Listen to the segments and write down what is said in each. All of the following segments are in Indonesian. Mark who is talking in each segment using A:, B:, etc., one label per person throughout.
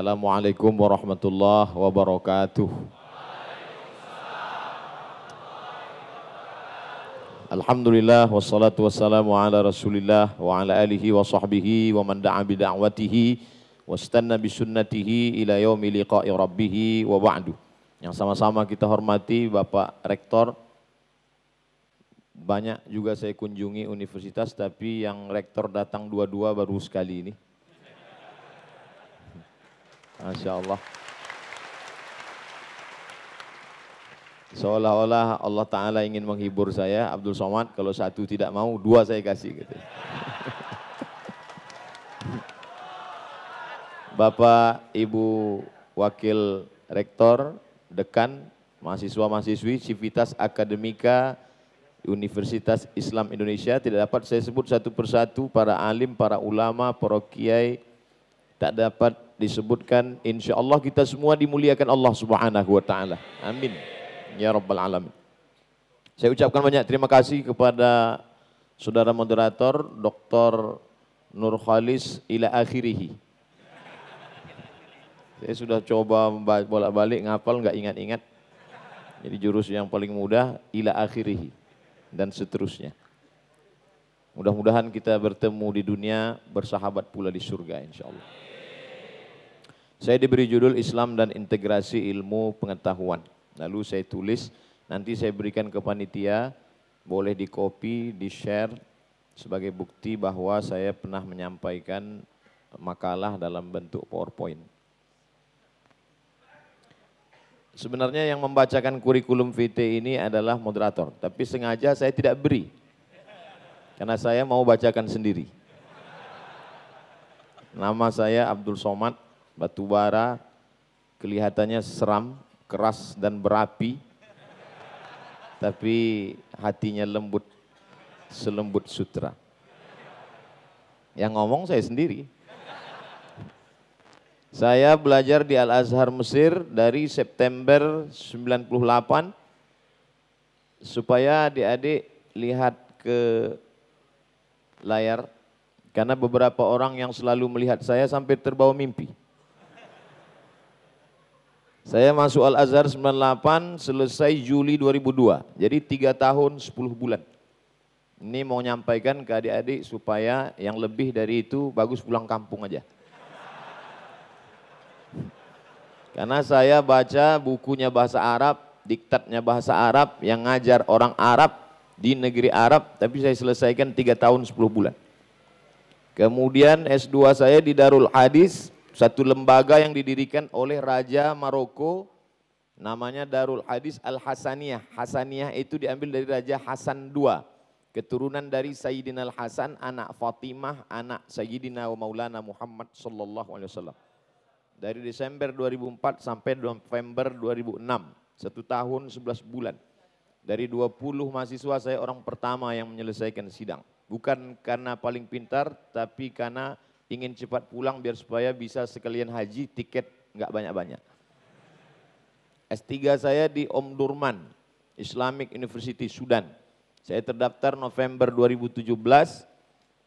A: Assalamualaikum warahmatullahi wabarakatuh. Alhamdulillah wassalatu wassalamu ala Rasulillah wa ala alihi wa sahbihi wa man da'a bi da'watihi wastanna bi sunnatihi ila yaumi liqa'i rabbih wa ba'du. Yang sama-sama kita hormati Bapak Rektor banyak juga saya kunjungi universitas tapi yang rektor datang dua-dua baru sekali ini Masya Allah. Seolah-olah Allah Ta'ala ingin menghibur saya, Abdul Somad kalau satu tidak mau, dua saya kasih. Gitu. Bapak, Ibu Wakil Rektor, Dekan, mahasiswa-mahasiswi, Civitas Akademika, Universitas Islam Indonesia, tidak dapat saya sebut satu persatu para alim, para ulama, para kiai, tak dapat disebutkan. Insya Allah kita semua dimuliakan Allah Subhanahu Wa Taala. Amin. Ya Rabbal Alamin. Saya ucapkan banyak terima kasih kepada saudara moderator Dr. Nur Khalis ila akhirihi. Saya sudah coba bolak-balik ngapal nggak ingat-ingat. Jadi jurus yang paling mudah ila akhirihi dan seterusnya. Mudah-mudahan kita bertemu di dunia bersahabat pula di surga insya Allah. Saya diberi judul Islam dan Integrasi Ilmu Pengetahuan. Lalu saya tulis, nanti saya berikan ke panitia, boleh di copy, di share sebagai bukti bahwa saya pernah menyampaikan makalah dalam bentuk PowerPoint. Sebenarnya yang membacakan kurikulum VT ini adalah moderator, tapi sengaja saya tidak beri. Karena saya mau bacakan sendiri. Nama saya Abdul Somad, batu bara kelihatannya seram, keras dan berapi. Tapi hatinya lembut, selembut sutra. Yang ngomong saya sendiri. Saya belajar di Al-Azhar Mesir dari September 98 supaya adik-adik lihat ke layar karena beberapa orang yang selalu melihat saya sampai terbawa mimpi. Saya masuk Al-Azhar 98, selesai Juli 2002. Jadi 3 tahun 10 bulan. Ini mau nyampaikan ke adik-adik supaya yang lebih dari itu bagus pulang kampung aja. Karena saya baca bukunya bahasa Arab, diktatnya bahasa Arab yang ngajar orang Arab di negeri Arab, tapi saya selesaikan 3 tahun 10 bulan. Kemudian S2 saya di Darul Hadis, satu lembaga yang didirikan oleh Raja Maroko namanya Darul Hadis Al-Hasaniyah. Hasaniyah itu diambil dari Raja Hasan II. Keturunan dari Sayyidina Al-Hasan, anak Fatimah, anak Sayyidina wa Maulana Muhammad sallallahu alaihi wasallam. Dari Desember 2004 sampai November 2006, satu tahun sebelas bulan. Dari 20 mahasiswa saya orang pertama yang menyelesaikan sidang. Bukan karena paling pintar, tapi karena ingin cepat pulang biar supaya bisa sekalian haji tiket nggak banyak-banyak. S3 saya di Om Durman, Islamic University Sudan. Saya terdaftar November 2017,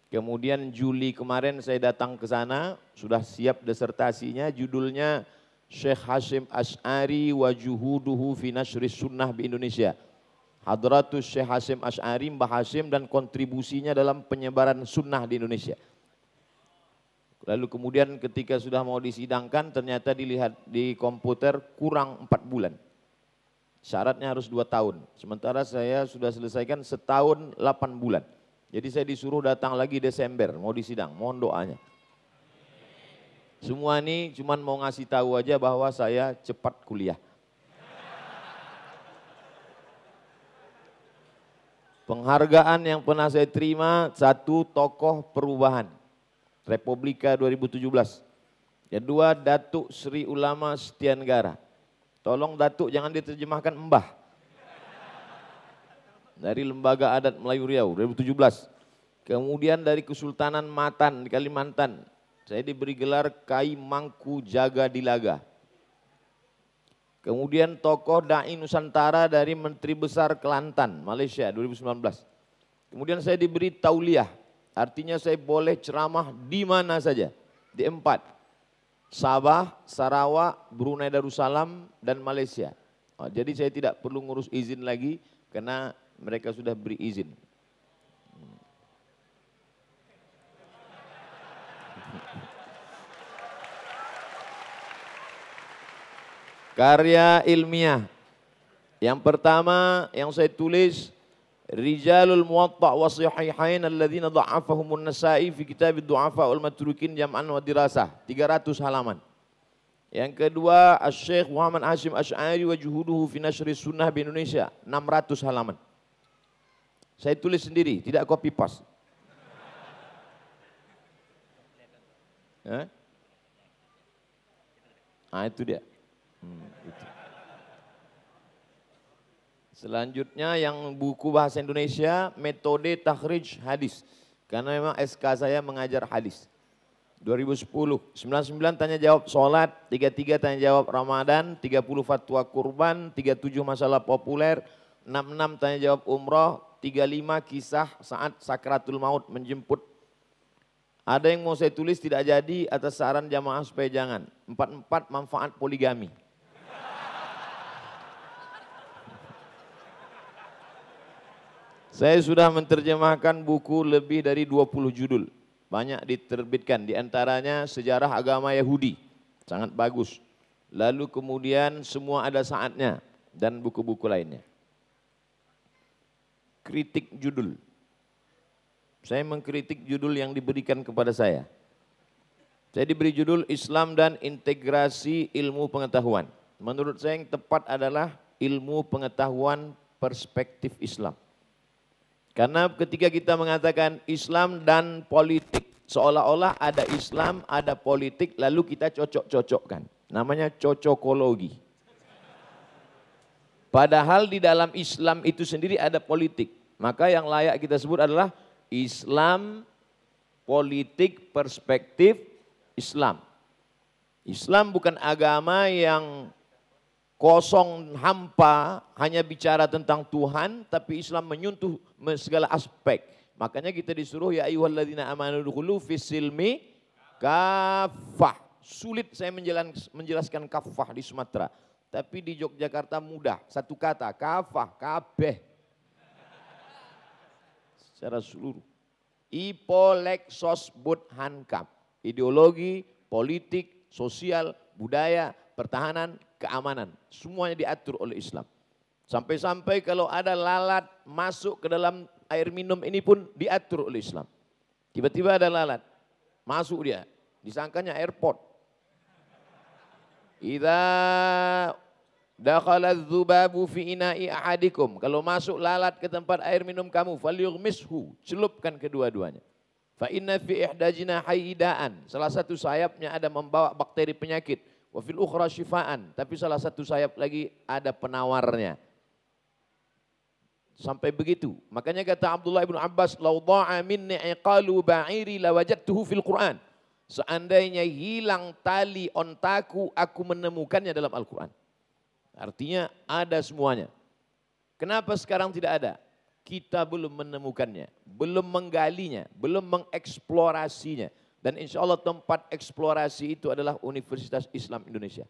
A: kemudian Juli kemarin saya datang ke sana, sudah siap desertasinya, judulnya Syekh Hashim Ash'ari wa Juhuduhu fi Nashri Sunnah di Indonesia. Hadratus Syekh Hashim Ash'ari, Mbah Hashim dan kontribusinya dalam penyebaran sunnah di Indonesia. Lalu kemudian ketika sudah mau disidangkan ternyata dilihat di komputer kurang 4 bulan. Syaratnya harus 2 tahun. Sementara saya sudah selesaikan setahun 8 bulan. Jadi saya disuruh datang lagi Desember mau disidang, mohon doanya. Semua ini cuman mau ngasih tahu aja bahwa saya cepat kuliah. Penghargaan yang pernah saya terima satu tokoh perubahan Republika 2017. Ya, dua Datuk Sri Ulama Setianegara. Tolong Datuk jangan diterjemahkan Mbah. Dari Lembaga Adat Melayu Riau 2017. Kemudian dari Kesultanan Matan di Kalimantan. Saya diberi gelar Kai Mangku Jaga Dilaga. Kemudian tokoh Dai Nusantara dari Menteri Besar Kelantan, Malaysia 2019. Kemudian saya diberi tauliah Artinya saya boleh ceramah di mana saja. Di empat. Sabah, Sarawak, Brunei Darussalam, dan Malaysia. Oh, jadi saya tidak perlu ngurus izin lagi karena mereka sudah beri izin. Karya ilmiah. Yang pertama yang saya tulis rijalul muwatta wa sahihain alladzina dha'afahum an-nasa'i fi kitab ad-du'afa wal matrukin jam'an wa dirasah 300 halaman yang kedua Asy-Syaikh Muhammad Hasyim Asy'ari wa juhuduhu fi nashri sunnah di Indonesia 600 halaman saya tulis sendiri tidak copy paste Ah itu dia. Hmm, itu. Selanjutnya yang buku bahasa Indonesia metode takhrij hadis. Karena memang SK saya mengajar hadis. 2010, 99 tanya jawab sholat, 33 tanya jawab Ramadan, 30 fatwa kurban, 37 masalah populer, 66 tanya jawab umroh, 35 kisah saat sakratul maut menjemput. Ada yang mau saya tulis tidak jadi atas saran jamaah supaya jangan. 44 manfaat poligami. Saya sudah menerjemahkan buku lebih dari 20 judul. Banyak diterbitkan, di antaranya sejarah agama Yahudi. Sangat bagus. Lalu kemudian semua ada saatnya dan buku-buku lainnya. Kritik judul. Saya mengkritik judul yang diberikan kepada saya. Saya diberi judul Islam dan Integrasi Ilmu Pengetahuan. Menurut saya yang tepat adalah ilmu pengetahuan perspektif Islam. Karena ketika kita mengatakan Islam dan politik, seolah-olah ada Islam, ada politik, lalu kita cocok-cocokkan. Namanya cocokologi. Padahal di dalam Islam itu sendiri ada politik. Maka yang layak kita sebut adalah Islam politik perspektif Islam. Islam bukan agama yang kosong hampa hanya bicara tentang Tuhan tapi Islam menyentuh segala aspek. Makanya kita disuruh ya ayyuhalladzina amanu dukhulu fis silmi kafah. Sulit saya menjelaskan kafah di Sumatera. Tapi di Yogyakarta mudah. Satu kata, kafah, kabeh. Secara seluruh. Ipolexos hankam. Ideologi, politik, sosial, budaya, pertahanan, keamanan. Semuanya diatur oleh Islam. Sampai-sampai kalau ada lalat masuk ke dalam air minum ini pun diatur oleh Islam. Tiba-tiba ada lalat, masuk dia, disangkanya airport. Ida dakhala dzubabu fi ina'i ahadikum. Kalau masuk lalat ke tempat air minum kamu, falyughmishu, celupkan kedua-duanya. Fa inna fi ihdajina hayidaan. Salah satu sayapnya ada membawa bakteri penyakit. Wafil ukhra syifaan. Tapi salah satu sayap lagi ada penawarnya. Sampai begitu. Makanya kata Abdullah bin Abbas, "Lau dha'a minni iqalu ba'iri lawajadtuhu fil Qur'an." Seandainya hilang tali ontaku, aku menemukannya dalam Al-Qur'an. Artinya ada semuanya. Kenapa sekarang tidak ada? Kita belum menemukannya, belum menggalinya, belum mengeksplorasinya dan insya Allah tempat eksplorasi itu adalah Universitas Islam Indonesia.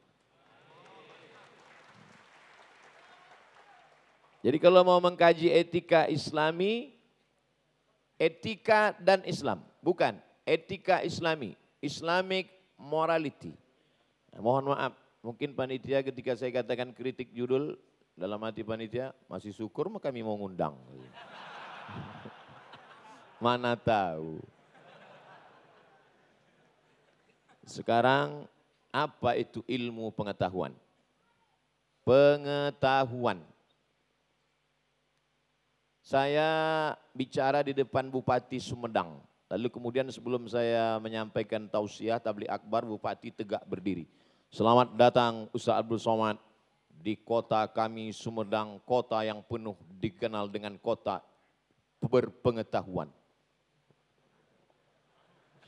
A: Jadi kalau mau mengkaji etika islami, etika dan Islam. Bukan, etika islami, Islamic morality. Nah, mohon maaf, mungkin panitia ketika saya katakan kritik judul, dalam hati panitia, masih syukur kami mau ngundang. Mana tahu. Sekarang apa itu ilmu pengetahuan? Pengetahuan. Saya bicara di depan Bupati Sumedang. Lalu kemudian sebelum saya menyampaikan tausiah tabligh akbar Bupati tegak berdiri. Selamat datang Ustaz Abdul Somad di kota kami Sumedang, kota yang penuh dikenal dengan kota berpengetahuan.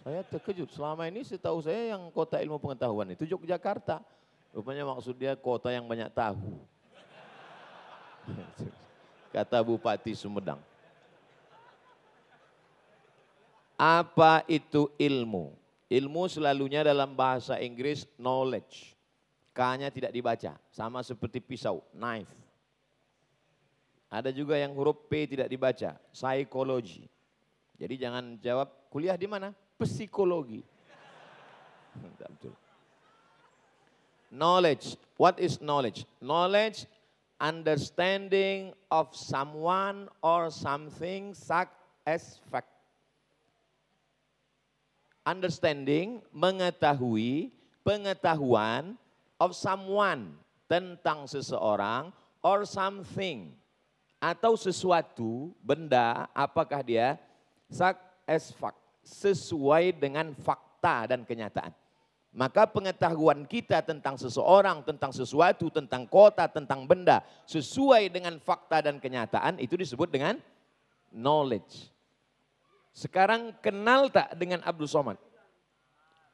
A: Saya terkejut. Selama ini setahu saya yang kota ilmu pengetahuan itu Yogyakarta. Rupanya maksud dia kota yang banyak tahu. Kata Bupati Sumedang. Apa itu ilmu? Ilmu selalunya dalam bahasa Inggris knowledge. K-nya tidak dibaca, sama seperti pisau, knife. Ada juga yang huruf P tidak dibaca, psychology. Jadi jangan jawab kuliah di mana? psikologi. knowledge. What is knowledge? Knowledge, understanding of someone or something such as fact. Understanding, mengetahui, pengetahuan of someone, tentang seseorang or something. Atau sesuatu, benda, apakah dia? Such as fact sesuai dengan fakta dan kenyataan. Maka pengetahuan kita tentang seseorang, tentang sesuatu, tentang kota, tentang benda sesuai dengan fakta dan kenyataan itu disebut dengan knowledge. Sekarang kenal tak dengan Abdul Somad?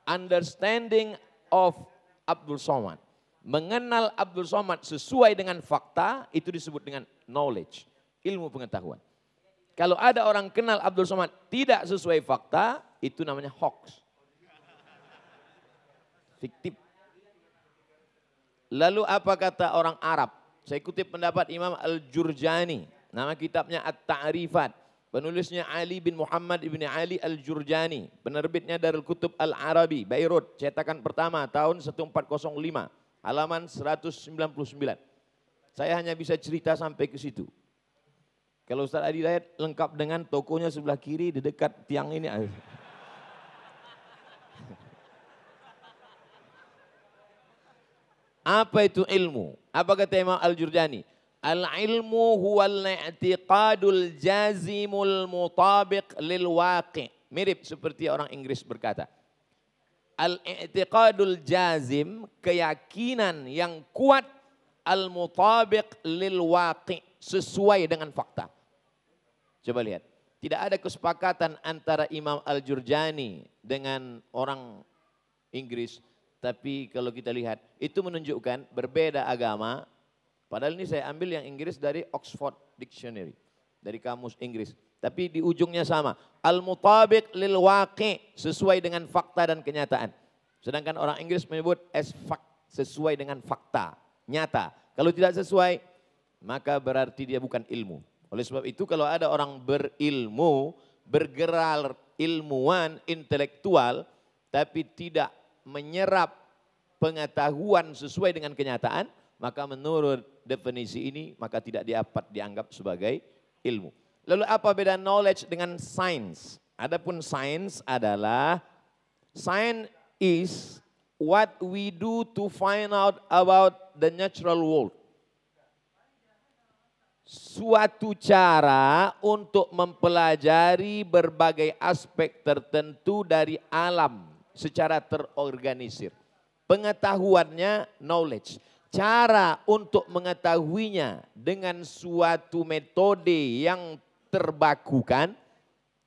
A: Understanding of Abdul Somad. Mengenal Abdul Somad sesuai dengan fakta itu disebut dengan knowledge, ilmu pengetahuan. Kalau ada orang kenal Abdul Somad tidak sesuai fakta, itu namanya hoax. Fiktif. Lalu apa kata orang Arab? Saya kutip pendapat Imam Al-Jurjani. Nama kitabnya At-Ta'rifat. Penulisnya Ali bin Muhammad ibn Ali Al-Jurjani. Penerbitnya Darul Kutub Al-Arabi, Beirut. Cetakan pertama tahun 1405. Halaman 199. Saya hanya bisa cerita sampai ke situ. Kalau Ustaz Adi Dayat lengkap dengan tokonya sebelah kiri di dekat tiang ini. Apa itu ilmu? Apa kata Imam Al-Jurjani? Al-ilmu huwal i'tiqadul jazimul mutabiq lil waqi. Mirip seperti orang Inggris berkata. Al-i'tiqadul jazim, keyakinan yang kuat al mutabiq lil waqi, sesuai dengan fakta. Coba lihat. Tidak ada kesepakatan antara Imam Al-Jurjani dengan orang Inggris. Tapi kalau kita lihat, itu menunjukkan berbeda agama. Padahal ini saya ambil yang Inggris dari Oxford Dictionary. Dari kamus Inggris. Tapi di ujungnya sama. Al-mutabik lil waqi. Sesuai dengan fakta dan kenyataan. Sedangkan orang Inggris menyebut as fact. Sesuai dengan fakta. Nyata. Kalau tidak sesuai, maka berarti dia bukan ilmu. Oleh sebab itu kalau ada orang berilmu, bergerak ilmuwan, intelektual, tapi tidak menyerap pengetahuan sesuai dengan kenyataan, maka menurut definisi ini maka tidak dapat dianggap sebagai ilmu. Lalu apa beda knowledge dengan science? Adapun science adalah science is what we do to find out about the natural world suatu cara untuk mempelajari berbagai aspek tertentu dari alam secara terorganisir. Pengetahuannya knowledge. Cara untuk mengetahuinya dengan suatu metode yang terbakukan,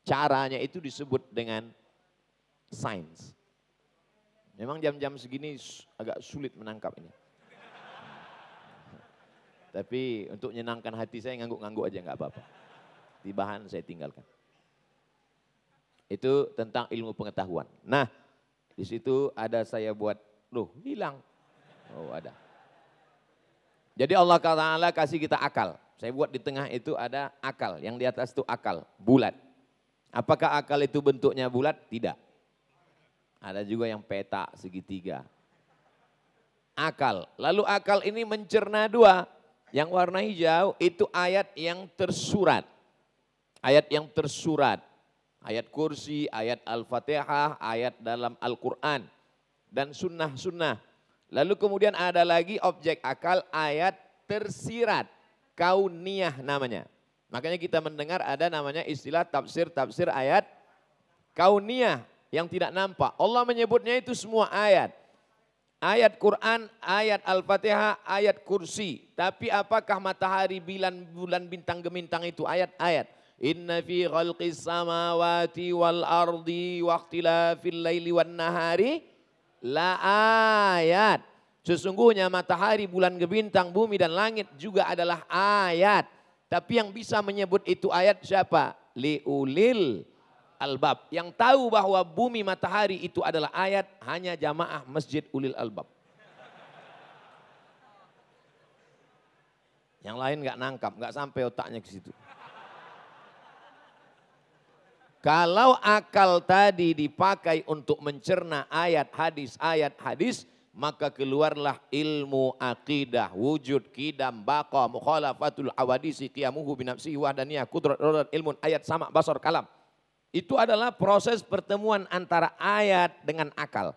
A: caranya itu disebut dengan sains. Memang jam-jam segini agak sulit menangkap ini. Tapi untuk menyenangkan hati saya ngangguk-ngangguk aja nggak apa-apa. Di bahan saya tinggalkan. Itu tentang ilmu pengetahuan. Nah, di situ ada saya buat, loh hilang. Oh ada. Jadi Allah Taala kasih kita akal. Saya buat di tengah itu ada akal, yang di atas itu akal, bulat. Apakah akal itu bentuknya bulat? Tidak. Ada juga yang petak segitiga. Akal. Lalu akal ini mencerna dua, yang warna hijau itu ayat yang tersurat. Ayat yang tersurat. Ayat kursi, ayat Al-Fatihah, ayat dalam Al-Quran. Dan sunnah-sunnah. Lalu kemudian ada lagi objek akal ayat tersirat. Kauniyah namanya. Makanya kita mendengar ada namanya istilah tafsir-tafsir ayat kauniyah yang tidak nampak. Allah menyebutnya itu semua ayat. Ayat Quran, ayat Al-Fatihah, ayat kursi. Tapi apakah matahari, bulan, bulan bintang gemintang itu ayat-ayat? Inna fi khalqis samawati wal ardi waqtila fil laili wan nahari la ayat. Sesungguhnya matahari, bulan gemintang, bumi dan langit juga adalah ayat. Tapi yang bisa menyebut itu ayat siapa? Liulil Albab. Yang tahu bahwa bumi matahari itu adalah ayat hanya jamaah Masjid Ulil Albab. Yang lain nggak nangkap, nggak sampai otaknya ke situ. Kalau akal tadi dipakai untuk mencerna ayat hadis, ayat hadis, maka keluarlah ilmu akidah, wujud, kidam, baqa, mukhalafatul awadisi, qiyamuhu binafsihi, wahdaniyah, kudrat, rodat, ilmun, ayat, sama, basar, kalam. Itu adalah proses pertemuan antara ayat dengan akal.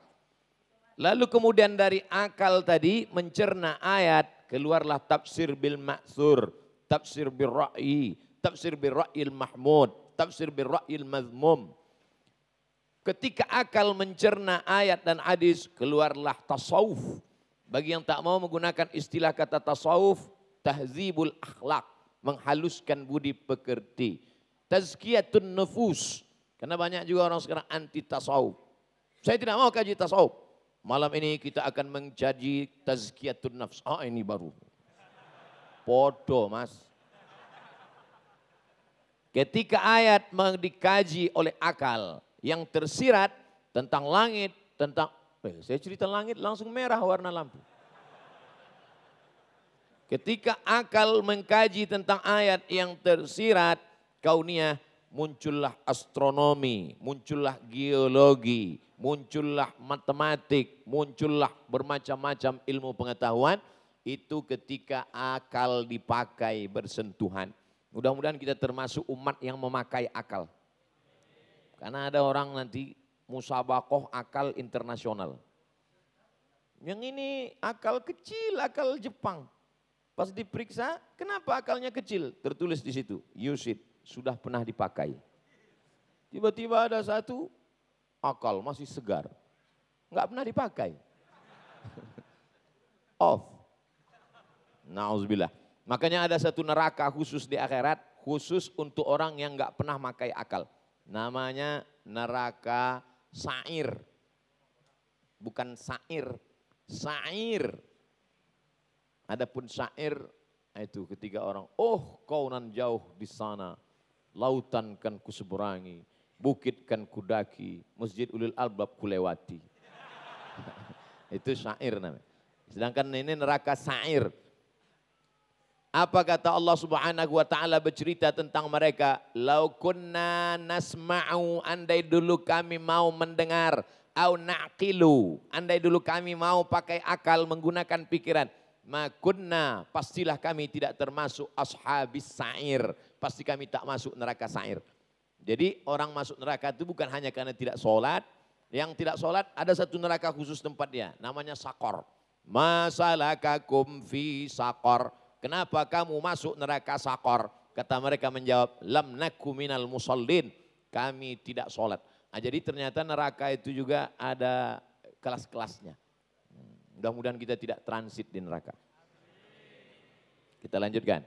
A: Lalu kemudian dari akal tadi mencerna ayat, keluarlah tafsir bil maksur, tafsir bil ra'i, tafsir bil ra'il mahmud, tafsir bil ra'il mazmum. Ketika akal mencerna ayat dan hadis, keluarlah tasawuf. Bagi yang tak mau menggunakan istilah kata tasawuf, tahzibul akhlak, menghaluskan budi pekerti. Tazkiyatun nufus, karena banyak juga orang sekarang anti tasawuf. Saya tidak mau kaji tasawuf. Malam ini kita akan menjadi tazkiyatun nafs. oh, ini baru. Podo mas. Ketika ayat dikaji oleh akal yang tersirat tentang langit, tentang eh, saya cerita langit langsung merah warna lampu. Ketika akal mengkaji tentang ayat yang tersirat kauniyah muncullah astronomi, muncullah geologi, muncullah matematik, muncullah bermacam-macam ilmu pengetahuan itu ketika akal dipakai bersentuhan. Mudah-mudahan kita termasuk umat yang memakai akal. Karena ada orang nanti musabakoh akal internasional. Yang ini akal kecil, akal Jepang. Pas diperiksa, kenapa akalnya kecil? Tertulis di situ, Yusuf sudah pernah dipakai. Tiba-tiba ada satu akal masih segar. nggak pernah dipakai. Off. Nauzubillah. Makanya ada satu neraka khusus di akhirat khusus untuk orang yang nggak pernah pakai akal. Namanya neraka sair. Bukan sair, sair. Adapun sair itu ketiga orang, oh kau nan jauh di sana lautan kan kuseberangi, bukit kan kudaki, masjid ulil albab kulewati. Itu syair namanya. Sedangkan ini neraka syair. Apa kata Allah Subhanahu wa taala bercerita tentang mereka? Lau kunna nasma'u andai dulu kami mau mendengar au naqilu andai dulu kami mau pakai akal menggunakan pikiran makunna pastilah kami tidak termasuk ashabis syair pasti kami tak masuk neraka sair. Jadi orang masuk neraka itu bukan hanya karena tidak sholat, yang tidak sholat ada satu neraka khusus tempat dia, namanya sakor. Masalakakum fi sakor. Kenapa kamu masuk neraka sakor? Kata mereka menjawab, lam naku minal musallin. Kami tidak sholat. Nah, jadi ternyata neraka itu juga ada kelas-kelasnya. Hmm, mudah-mudahan kita tidak transit di neraka. Kita lanjutkan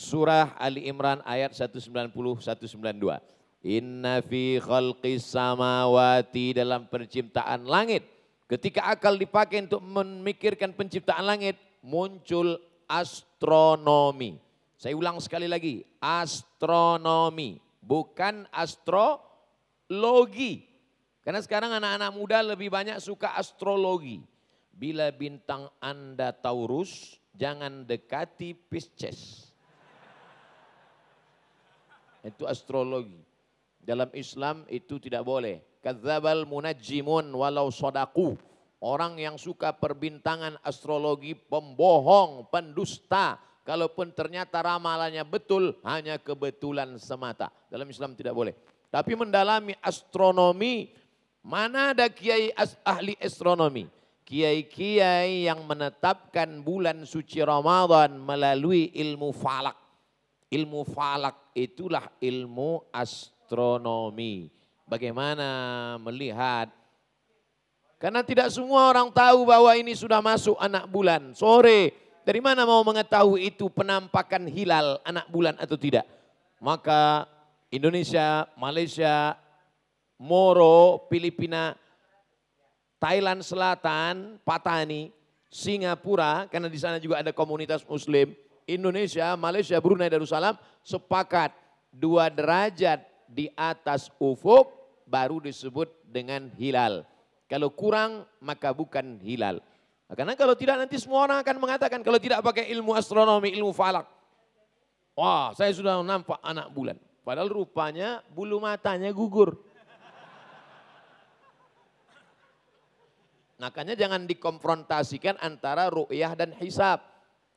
A: surah Ali Imran ayat 190 192. Inna fi khalqis samawati dalam penciptaan langit. Ketika akal dipakai untuk memikirkan penciptaan langit, muncul astronomi. Saya ulang sekali lagi, astronomi, bukan astrologi. Karena sekarang anak-anak muda lebih banyak suka astrologi. Bila bintang Anda Taurus, jangan dekati Pisces. Itu astrologi. Dalam Islam itu tidak boleh. Kadzabal munajjimun walau sodaku. Orang yang suka perbintangan astrologi, pembohong, pendusta. Kalaupun ternyata ramalannya betul, hanya kebetulan semata. Dalam Islam tidak boleh. Tapi mendalami astronomi, mana ada kiai as ahli astronomi? Kiai-kiai yang menetapkan bulan suci Ramadan melalui ilmu falak. Ilmu falak itulah ilmu astronomi. Bagaimana melihat karena tidak semua orang tahu bahwa ini sudah masuk anak bulan sore. Dari mana mau mengetahui itu penampakan hilal anak bulan atau tidak? Maka Indonesia, Malaysia, Moro, Filipina, Thailand Selatan, Patani, Singapura, karena di sana juga ada komunitas Muslim, Indonesia, Malaysia, Brunei Darussalam sepakat dua derajat di atas ufuk baru disebut dengan hilal. Kalau kurang maka bukan hilal. Nah, karena kalau tidak nanti semua orang akan mengatakan kalau tidak pakai ilmu astronomi, ilmu falak. Wah saya sudah nampak anak bulan. Padahal rupanya bulu matanya gugur. Makanya jangan dikonfrontasikan antara ru'yah dan hisab.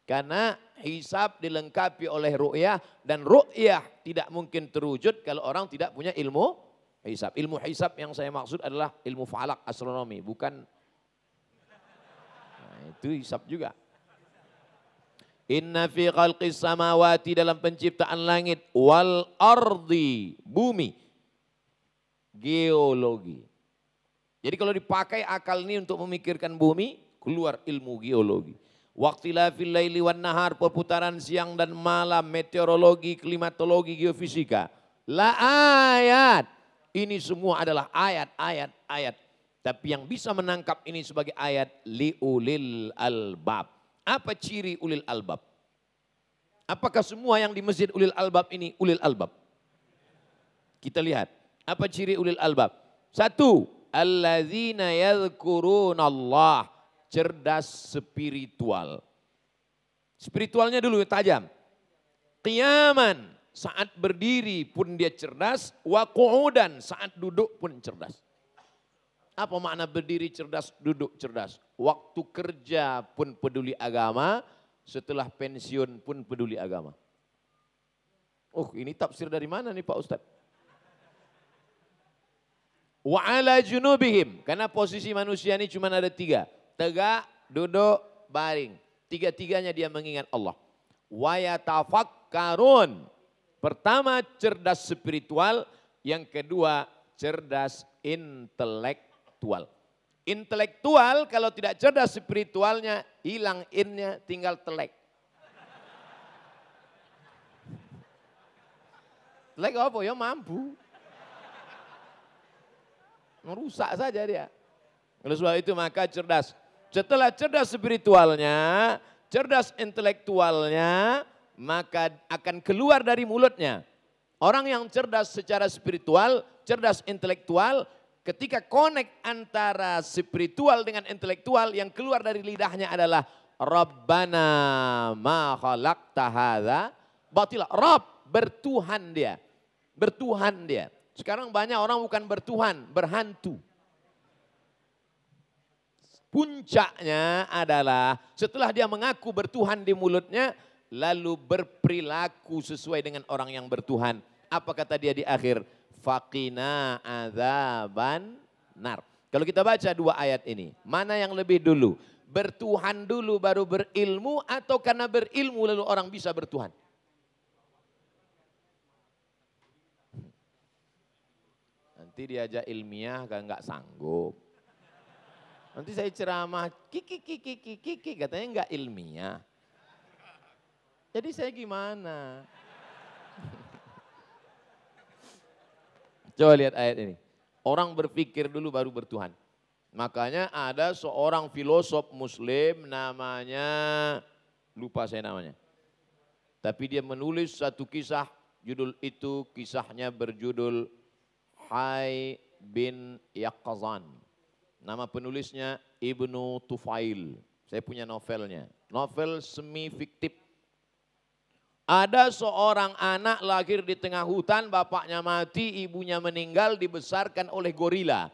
A: Karena hisab dilengkapi oleh ru'yah dan ru'yah tidak mungkin terwujud kalau orang tidak punya ilmu hisab. Ilmu hisab yang saya maksud adalah ilmu falak astronomi, bukan nah, itu hisab juga. Inna fi khalqis samawati dalam penciptaan langit wal ardi bumi geologi. Jadi kalau dipakai akal ini untuk memikirkan bumi keluar ilmu geologi. Waktu fil laili wan nahar perputaran siang dan malam meteorologi, klimatologi, geofisika. La ayat. Ini semua adalah ayat-ayat ayat. Tapi yang bisa menangkap ini sebagai ayat liulil albab. Apa ciri ulil albab? Apakah semua yang di masjid ulil albab ini ulil albab? Kita lihat. Apa ciri ulil albab? Satu, alladzina yadhkurunallah Allah cerdas spiritual. Spiritualnya dulu tajam. Kiaman saat berdiri pun dia cerdas, wa qu'udan saat duduk pun cerdas. Apa makna berdiri cerdas, duduk cerdas? Waktu kerja pun peduli agama, setelah pensiun pun peduli agama. Oh ini tafsir dari mana nih Pak Ustadz? Waala junubihim. Karena posisi manusia ini cuma ada tiga tegak, duduk, baring. Tiga-tiganya dia mengingat Allah. Wayatafakkarun. Pertama cerdas spiritual, yang kedua cerdas intelektual. Intelektual kalau tidak cerdas spiritualnya hilang innya tinggal telek. Telek apa ya mampu. Merusak saja dia. Oleh sebab itu maka cerdas setelah cerdas spiritualnya, cerdas intelektualnya, maka akan keluar dari mulutnya. Orang yang cerdas secara spiritual, cerdas intelektual, ketika connect antara spiritual dengan intelektual, yang keluar dari lidahnya adalah Rabbana ma khalaqta tahada. batila. Rabb bertuhan dia. Bertuhan dia. Sekarang banyak orang bukan bertuhan, berhantu. Puncaknya adalah setelah dia mengaku bertuhan di mulutnya, lalu berperilaku sesuai dengan orang yang bertuhan. Apa kata dia di akhir? Fakina azaban nar. Kalau kita baca dua ayat ini, mana yang lebih dulu? Bertuhan dulu baru berilmu atau karena berilmu lalu orang bisa bertuhan? Nanti diajak ilmiah kan nggak sanggup. Nanti saya ceramah, kiki, kiki, kiki, kiki, katanya enggak ilmiah. Jadi saya gimana? Coba lihat ayat ini. Orang berpikir dulu baru bertuhan. Makanya ada seorang filosof muslim namanya, lupa saya namanya. Tapi dia menulis satu kisah, judul itu kisahnya berjudul Hai bin Yaqazan. Nama penulisnya Ibnu Tufail. Saya punya novelnya. Novel semi fiktif. Ada seorang anak lahir di tengah hutan, bapaknya mati, ibunya meninggal, dibesarkan oleh gorila.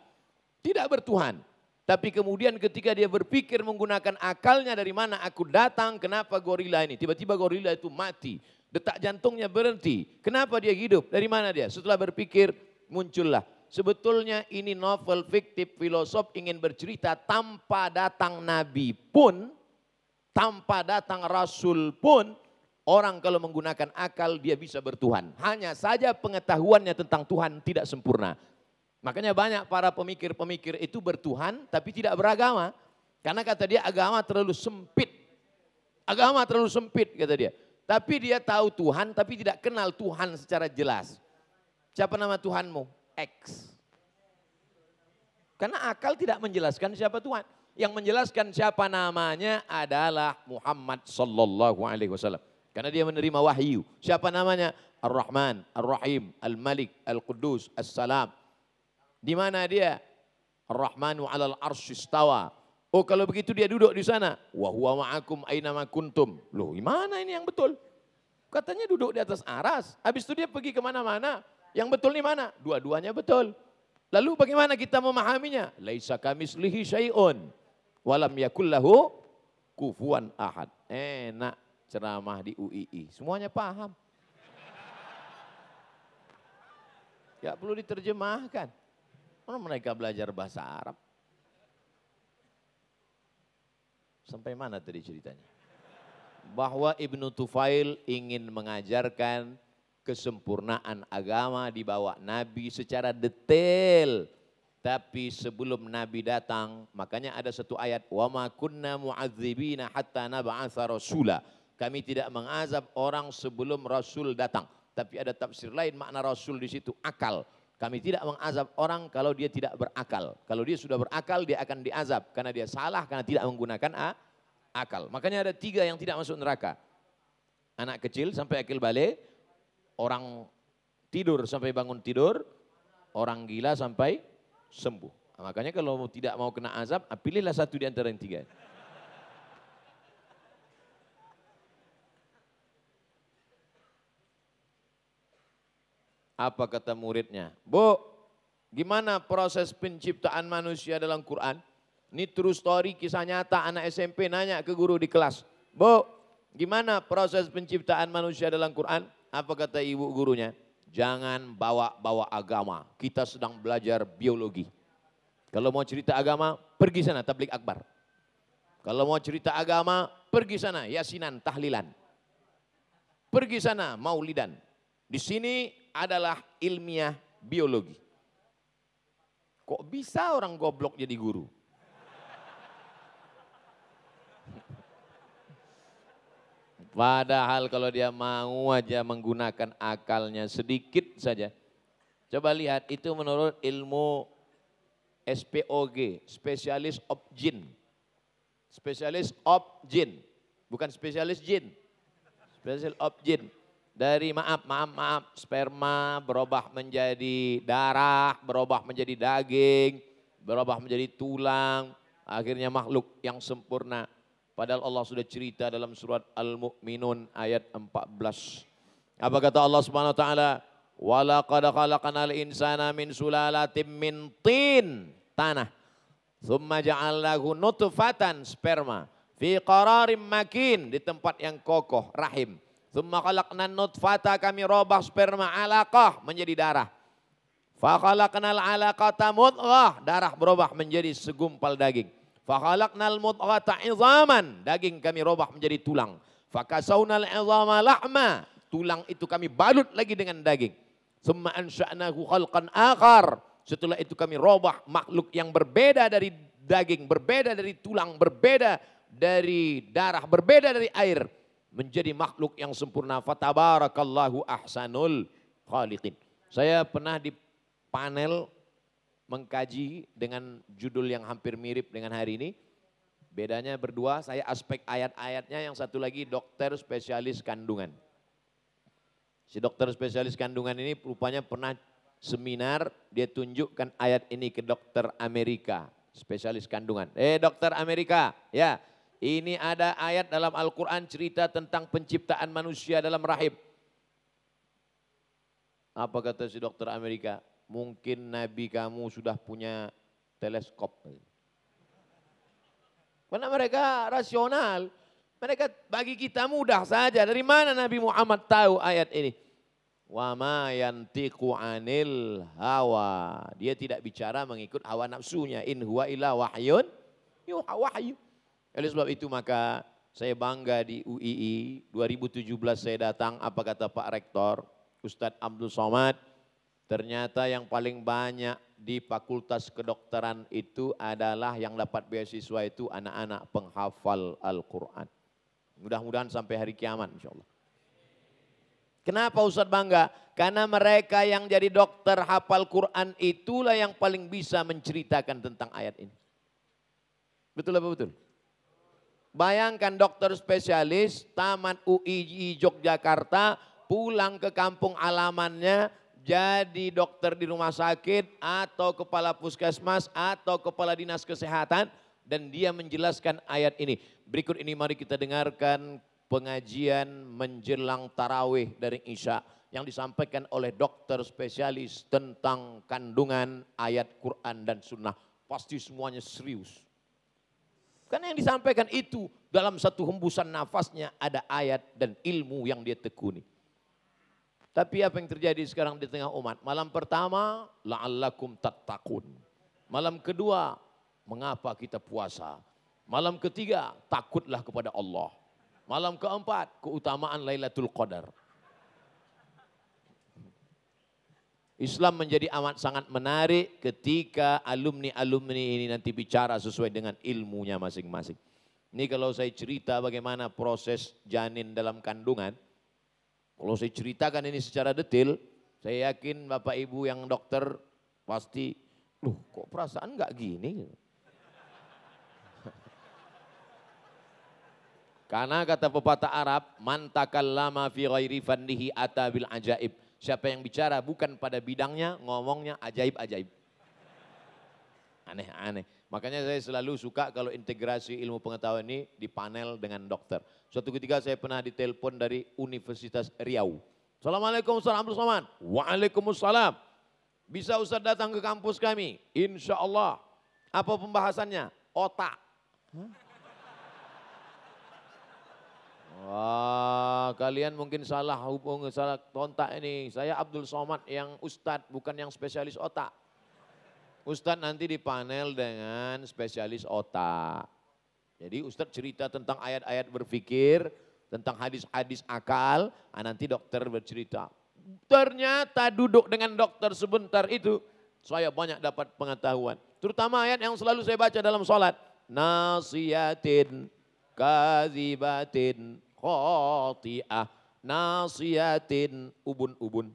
A: Tidak bertuhan. Tapi kemudian ketika dia berpikir menggunakan akalnya dari mana aku datang, kenapa gorila ini? Tiba-tiba gorila itu mati, detak jantungnya berhenti. Kenapa dia hidup? Dari mana dia? Setelah berpikir muncullah Sebetulnya ini novel fiktif filosof ingin bercerita tanpa datang nabi pun, tanpa datang rasul pun, orang kalau menggunakan akal dia bisa bertuhan. Hanya saja pengetahuannya tentang Tuhan tidak sempurna. Makanya banyak para pemikir-pemikir itu bertuhan tapi tidak beragama. Karena kata dia agama terlalu sempit. Agama terlalu sempit kata dia. Tapi dia tahu Tuhan tapi tidak kenal Tuhan secara jelas. Siapa nama Tuhanmu? X. Karena akal tidak menjelaskan siapa Tuhan. Yang menjelaskan siapa namanya adalah Muhammad sallallahu alaihi wasallam. Karena dia menerima wahyu. Siapa namanya? Ar-Rahman, Ar-Rahim, Al-Malik, Al-Quddus, As-Salam. Di mana dia? Ar-Rahmanu 'alal arsy Oh kalau begitu dia duduk di sana. Wa huwa ma'akum aina ma kuntum. Loh, mana ini yang betul? Katanya duduk di atas aras. Habis itu dia pergi kemana-mana. Yang betul ni mana? Dua-duanya betul. Lalu bagaimana kita memahaminya? Laisa kamislihi syai'un. Walam yakullahu kufuan ahad. Enak ceramah di UII. Semuanya paham. Gak perlu diterjemahkan. Mana mereka belajar bahasa Arab? Sampai mana tadi ceritanya? Bahwa Ibnu Tufail ingin mengajarkan kesempurnaan agama dibawa Nabi secara detail. Tapi sebelum Nabi datang, makanya ada satu ayat, "Wa ma kunna mu'adzibina hatta nab'atsa rasula." Kami tidak mengazab orang sebelum rasul datang. Tapi ada tafsir lain makna rasul di situ akal. Kami tidak mengazab orang kalau dia tidak berakal. Kalau dia sudah berakal dia akan diazab karena dia salah karena tidak menggunakan a akal. Makanya ada tiga yang tidak masuk neraka. Anak kecil sampai akil balik, Orang tidur sampai bangun tidur, orang gila sampai sembuh. Nah, makanya kalau tidak mau kena azab, ah, pilihlah satu di antara yang tiga. Apa kata muridnya? Bu, gimana proses penciptaan manusia dalam Quran? Ini true story, kisah nyata anak SMP nanya ke guru di kelas. Bu, gimana proses penciptaan manusia dalam Quran? Apa kata ibu gurunya? Jangan bawa-bawa agama. Kita sedang belajar biologi. Kalau mau cerita agama, pergi sana tablik akbar. Kalau mau cerita agama, pergi sana yasinan, tahlilan. Pergi sana maulidan. Di sini adalah ilmiah biologi. Kok bisa orang goblok jadi guru? Padahal kalau dia mau aja menggunakan akalnya sedikit saja. Coba lihat itu menurut ilmu SPOG, spesialis of jin. Spesialis of jin, bukan spesialis jin. Spesialis of jin. Dari maaf, maaf, maaf, sperma berubah menjadi darah, berubah menjadi daging, berubah menjadi tulang, akhirnya makhluk yang sempurna. Padahal Allah sudah cerita dalam surat Al-Mu'minun ayat 14. Apa kata Allah Subhanahu wa taala? Walaqad khalaqnal insana min sulalatin min tin, tanah. Tsumma ja'alnahu nutfatan sperma fi qararin makin di tempat yang kokoh rahim. Tsumma khalaqnan nutfata kami robah sperma alaqah menjadi darah. Fa khalaqnal alaqata mudghah darah berubah menjadi segumpal daging. Fakalaknal mut'ata izaman. Daging kami robah menjadi tulang. Fakasaunal izama lahma. Tulang itu kami balut lagi dengan daging. Summa ansya'nahu khalqan akar Setelah itu kami robah makhluk yang berbeda dari daging, berbeda dari tulang, berbeda dari darah, berbeda dari air. Menjadi makhluk yang sempurna. Fatabarakallahu ahsanul khaliqin. Saya pernah di panel mengkaji dengan judul yang hampir mirip dengan hari ini. Bedanya berdua, saya aspek ayat-ayatnya, yang satu lagi dokter spesialis kandungan. Si dokter spesialis kandungan ini rupanya pernah seminar, dia tunjukkan ayat ini ke dokter Amerika, spesialis kandungan. Eh dokter Amerika, ya ini ada ayat dalam Al-Quran cerita tentang penciptaan manusia dalam rahim. Apa kata si dokter Amerika? mungkin Nabi kamu sudah punya teleskop. Karena mereka rasional, mereka bagi kita mudah saja. Dari mana Nabi Muhammad tahu ayat ini? Wama ma anil hawa. Dia tidak bicara mengikut hawa nafsunya. In huwa wahyun yuha wahyu. Oleh sebab itu maka saya bangga di UII 2017 saya datang apa kata Pak Rektor Ustadz Abdul Somad Ternyata yang paling banyak di fakultas kedokteran itu adalah yang dapat beasiswa itu anak-anak penghafal Al-Quran. Mudah-mudahan sampai hari kiamat insya Allah. Kenapa Ustadz bangga? Karena mereka yang jadi dokter hafal Quran itulah yang paling bisa menceritakan tentang ayat ini. Betul apa betul? Bayangkan dokter spesialis tamat UII Yogyakarta pulang ke kampung alamannya jadi dokter di rumah sakit atau kepala puskesmas atau kepala dinas kesehatan dan dia menjelaskan ayat ini. Berikut ini mari kita dengarkan pengajian menjelang tarawih dari Isya yang disampaikan oleh dokter spesialis tentang kandungan ayat Quran dan sunnah. Pasti semuanya serius. Karena yang disampaikan itu dalam satu hembusan nafasnya ada ayat dan ilmu yang dia tekuni. Tapi apa yang terjadi sekarang di tengah umat? Malam pertama, la'allakum tattaqun. Malam kedua, mengapa kita puasa? Malam ketiga, takutlah kepada Allah. Malam keempat, keutamaan Lailatul Qadar. Islam menjadi amat sangat menarik ketika alumni-alumni ini nanti bicara sesuai dengan ilmunya masing-masing. Ini kalau saya cerita bagaimana proses janin dalam kandungan, kalau saya ceritakan ini secara detail, saya yakin Bapak Ibu yang dokter pasti, loh kok perasaan nggak gini? Karena kata pepatah Arab, man lama fi ghairi fandihi atabil ajaib. Siapa yang bicara bukan pada bidangnya, ngomongnya ajaib-ajaib. Aneh-aneh. Makanya saya selalu suka kalau integrasi ilmu pengetahuan ini dipanel dengan dokter. Suatu ketika saya pernah ditelepon dari Universitas Riau. Assalamualaikum Ustaz Abdul Waalaikumsalam. Bisa Ustaz datang ke kampus kami? Insya Allah. Apa pembahasannya? Otak. Hmm? Wah, kalian mungkin salah hubung, salah kontak ini. Saya Abdul Somad yang ustadz, bukan yang spesialis otak. Ustadz nanti dipanel dengan spesialis otak. Jadi Ustadz cerita tentang ayat-ayat berpikir, tentang hadis-hadis akal, nah, nanti dokter bercerita. Ternyata duduk dengan dokter sebentar itu, saya banyak dapat pengetahuan. Terutama ayat yang selalu saya baca dalam sholat. Nasiyatin, kazibatin, khotiah, nasiyatin, ubun-ubun.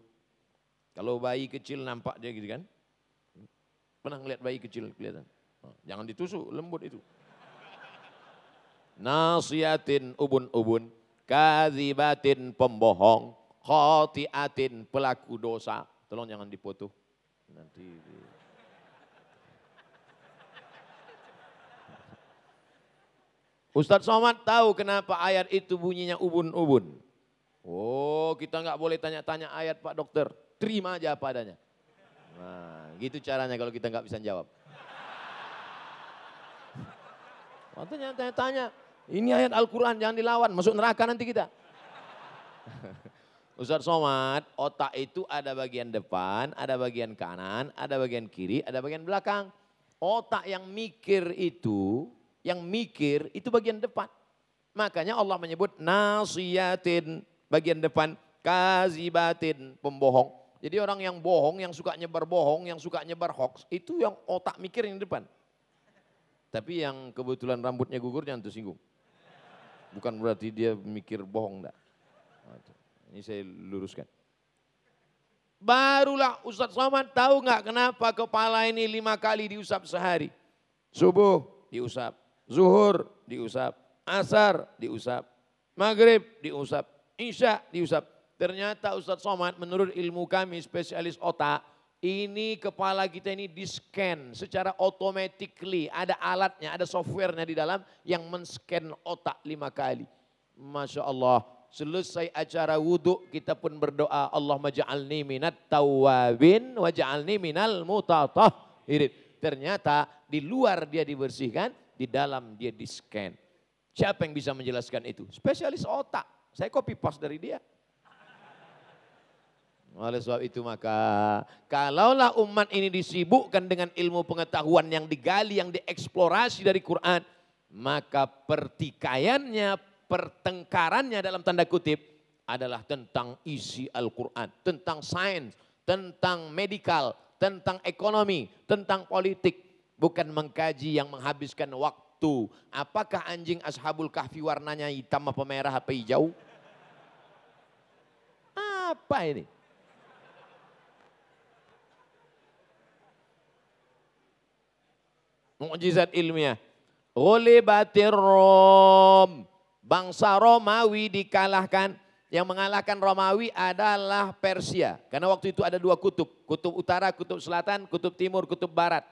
A: Kalau bayi kecil nampak dia gitu kan, Pernah ngeliat bayi kecil kelihatan. Oh, jangan ditusuk, lembut itu. Nasiatin ubun-ubun, kazibatin pembohong, khotiatin pelaku dosa. Tolong jangan dipotuh. Nanti Ustadz Somad tahu kenapa ayat itu bunyinya ubun-ubun. Oh, kita nggak boleh tanya-tanya ayat Pak Dokter. Terima aja padanya. Nah, gitu caranya kalau kita nggak bisa jawab. yang tanya-tanya, ini ayat Al-Quran jangan dilawan, masuk neraka nanti kita. Ustaz Somad, otak itu ada bagian depan, ada bagian kanan, ada bagian kiri, ada bagian belakang. Otak yang mikir itu, yang mikir itu bagian depan. Makanya Allah menyebut nasiyatin bagian depan, kazibatin pembohong. Jadi orang yang bohong, yang suka nyebar bohong, yang suka nyebar hoax, itu yang otak mikir yang di depan. Tapi yang kebetulan rambutnya gugur jangan tersinggung. Bukan berarti dia mikir bohong enggak. Ini saya luruskan. Barulah Ustaz Somad tahu nggak kenapa kepala ini lima kali diusap sehari. Subuh diusap, zuhur diusap, asar diusap, maghrib diusap, isya diusap. Ternyata Ustadz Somad menurut ilmu kami spesialis otak, ini kepala kita ini di scan secara automatically. Ada alatnya, ada softwarenya di dalam yang men-scan otak lima kali. Masya Allah, selesai acara wudhu kita pun berdoa Allah maja'alni minat tawabin waja'alni minal irit. Ternyata di luar dia dibersihkan, di dalam dia di scan. Siapa yang bisa menjelaskan itu? Spesialis otak. Saya copy paste dari dia. Oleh sebab itu maka kalaulah umat ini disibukkan dengan ilmu pengetahuan yang digali, yang dieksplorasi dari Quran, maka pertikaiannya, pertengkarannya dalam tanda kutip adalah tentang isi Al-Quran, tentang sains, tentang medikal, tentang ekonomi, tentang politik. Bukan mengkaji yang menghabiskan waktu. Apakah anjing ashabul kahfi warnanya hitam apa merah apa hijau? Apa ini? mukjizat ilmiah. Ghulibatir Rom. Bangsa Romawi dikalahkan. Yang mengalahkan Romawi adalah Persia. Karena waktu itu ada dua kutub. Kutub utara, kutub selatan, kutub timur, kutub barat.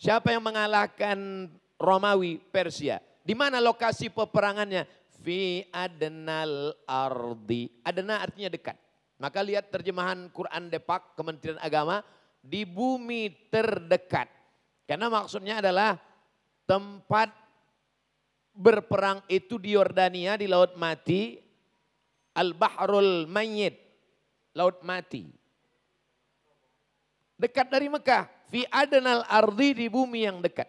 A: Siapa yang mengalahkan Romawi? Persia. Di mana lokasi peperangannya? Fi adenal ardi. Adena artinya dekat. Maka lihat terjemahan Quran Depak Kementerian Agama. Di bumi terdekat. Karena maksudnya adalah tempat berperang itu di Yordania di Laut Mati, Al-Bahrul Mayyit, Laut Mati. Dekat dari Mekah, fi adenal ardi di bumi yang dekat.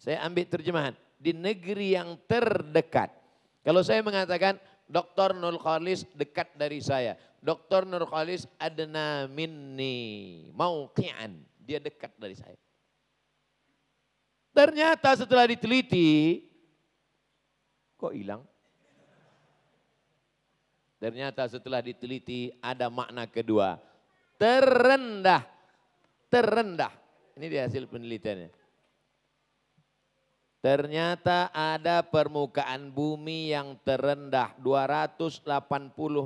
A: Saya ambil terjemahan, di negeri yang terdekat. Kalau saya mengatakan Dr. Nur Khalis dekat dari saya. Dr. Nur Khalis adna minni mauqi'an. Dia dekat dari saya. Ternyata setelah diteliti, kok hilang? Ternyata setelah diteliti ada makna kedua. Terendah. Terendah. Ini dia hasil penelitiannya. Ternyata ada permukaan bumi yang terendah 280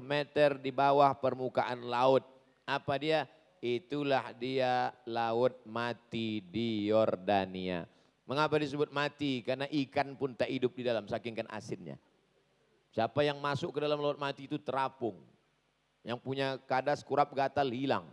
A: meter di bawah permukaan laut. Apa dia? Itulah dia laut mati di Yordania. Mengapa disebut mati? Karena ikan pun tak hidup di dalam, sakingkan asinnya. Siapa yang masuk ke dalam laut mati itu terapung. Yang punya kadas kurap gatal hilang.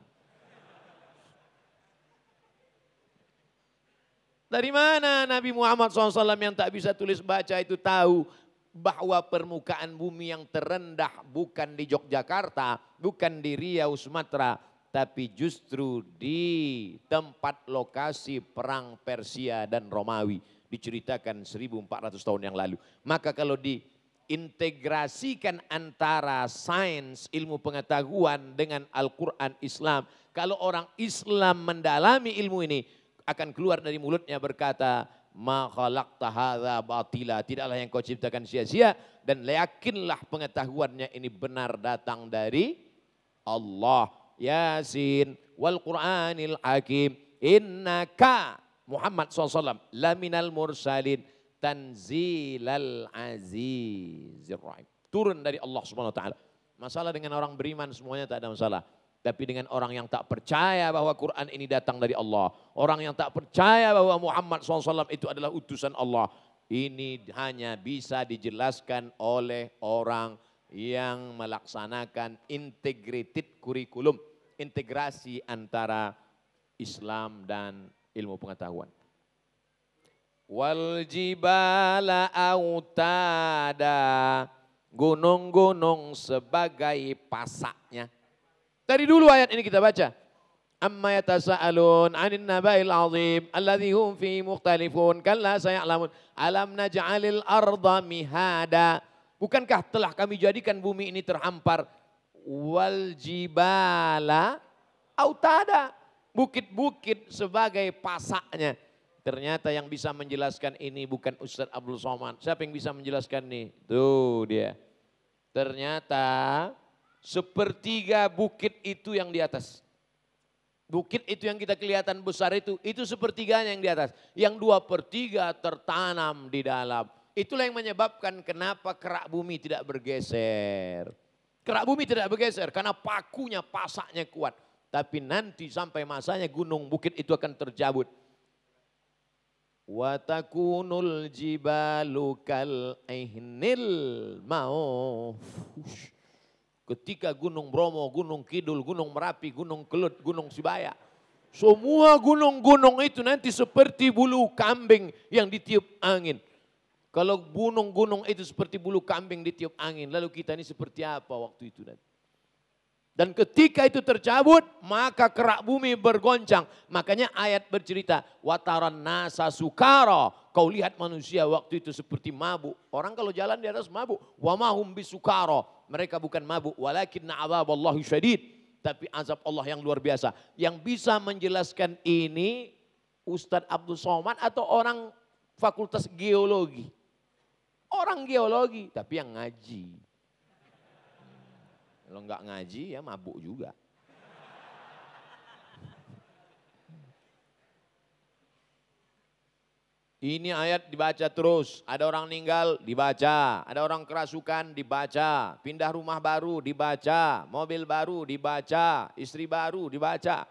A: Dari mana Nabi Muhammad SAW yang tak bisa tulis baca itu tahu bahwa permukaan bumi yang terendah bukan di Yogyakarta, bukan di Riau, Sumatera, tapi justru di tempat lokasi perang Persia dan Romawi diceritakan 1400 tahun yang lalu. Maka kalau diintegrasikan antara sains, ilmu pengetahuan dengan Al-Qur'an Islam, kalau orang Islam mendalami ilmu ini akan keluar dari mulutnya berkata, "Ma khalaqta hadza batila." Tidaklah yang kau ciptakan sia-sia dan yakinlah pengetahuannya ini benar datang dari Allah Yasin wal Qur'anil Hakim innaka Muhammad SAW laminal mursalin tanzilal azizir rahim. Turun dari Allah Subhanahu wa taala. Masalah dengan orang beriman semuanya tak ada masalah. Tapi dengan orang yang tak percaya bahwa Quran ini datang dari Allah. Orang yang tak percaya bahwa Muhammad SAW itu adalah utusan Allah. Ini hanya bisa dijelaskan oleh orang yang melaksanakan integrated kurikulum integrasi antara Islam dan ilmu pengetahuan. Wal jibala autada gunung-gunung sebagai pasaknya. Dari dulu ayat ini kita baca. Amma yatasa'alun 'anil naba'il 'azim alladhi hum fi mukhtalifun kalla sayalamun alam naj'alil arda mihada bukankah telah kami jadikan bumi ini terhampar wal jibala autada. Bukit-bukit sebagai pasaknya. Ternyata yang bisa menjelaskan ini bukan Ustadz Abdul Somad. Siapa yang bisa menjelaskan nih? Tuh dia. Ternyata sepertiga bukit itu yang di atas. Bukit itu yang kita kelihatan besar itu, itu sepertiganya yang di atas. Yang dua pertiga tertanam di dalam. Itulah yang menyebabkan kenapa kerak bumi tidak bergeser. Kerak bumi tidak bergeser karena pakunya, pasaknya kuat. Tapi nanti sampai masanya gunung bukit itu akan terjabut. Watakunul jibalu kal ehnil mau. Ketika Gunung Bromo, Gunung Kidul, Gunung Merapi, Gunung Kelut, Gunung Sibaya. Semua gunung-gunung itu nanti seperti bulu kambing yang ditiup angin. Kalau gunung-gunung itu seperti bulu kambing ditiup angin, lalu kita ini seperti apa waktu itu Dan ketika itu tercabut, maka kerak bumi bergoncang. Makanya ayat bercerita, wataran nasa sukara. Kau lihat manusia waktu itu seperti mabuk. Orang kalau jalan di atas mabuk. Wamahum bisukara. Mereka bukan mabuk. Walakin na'ababallahu syadid. Tapi azab Allah yang luar biasa. Yang bisa menjelaskan ini Ustadz Abdul Somad atau orang fakultas geologi. Orang geologi, tapi yang ngaji. Lo nggak ngaji ya mabuk juga. Ini ayat dibaca terus, ada orang meninggal dibaca, ada orang kerasukan dibaca, pindah rumah baru dibaca, mobil baru dibaca, istri baru dibaca.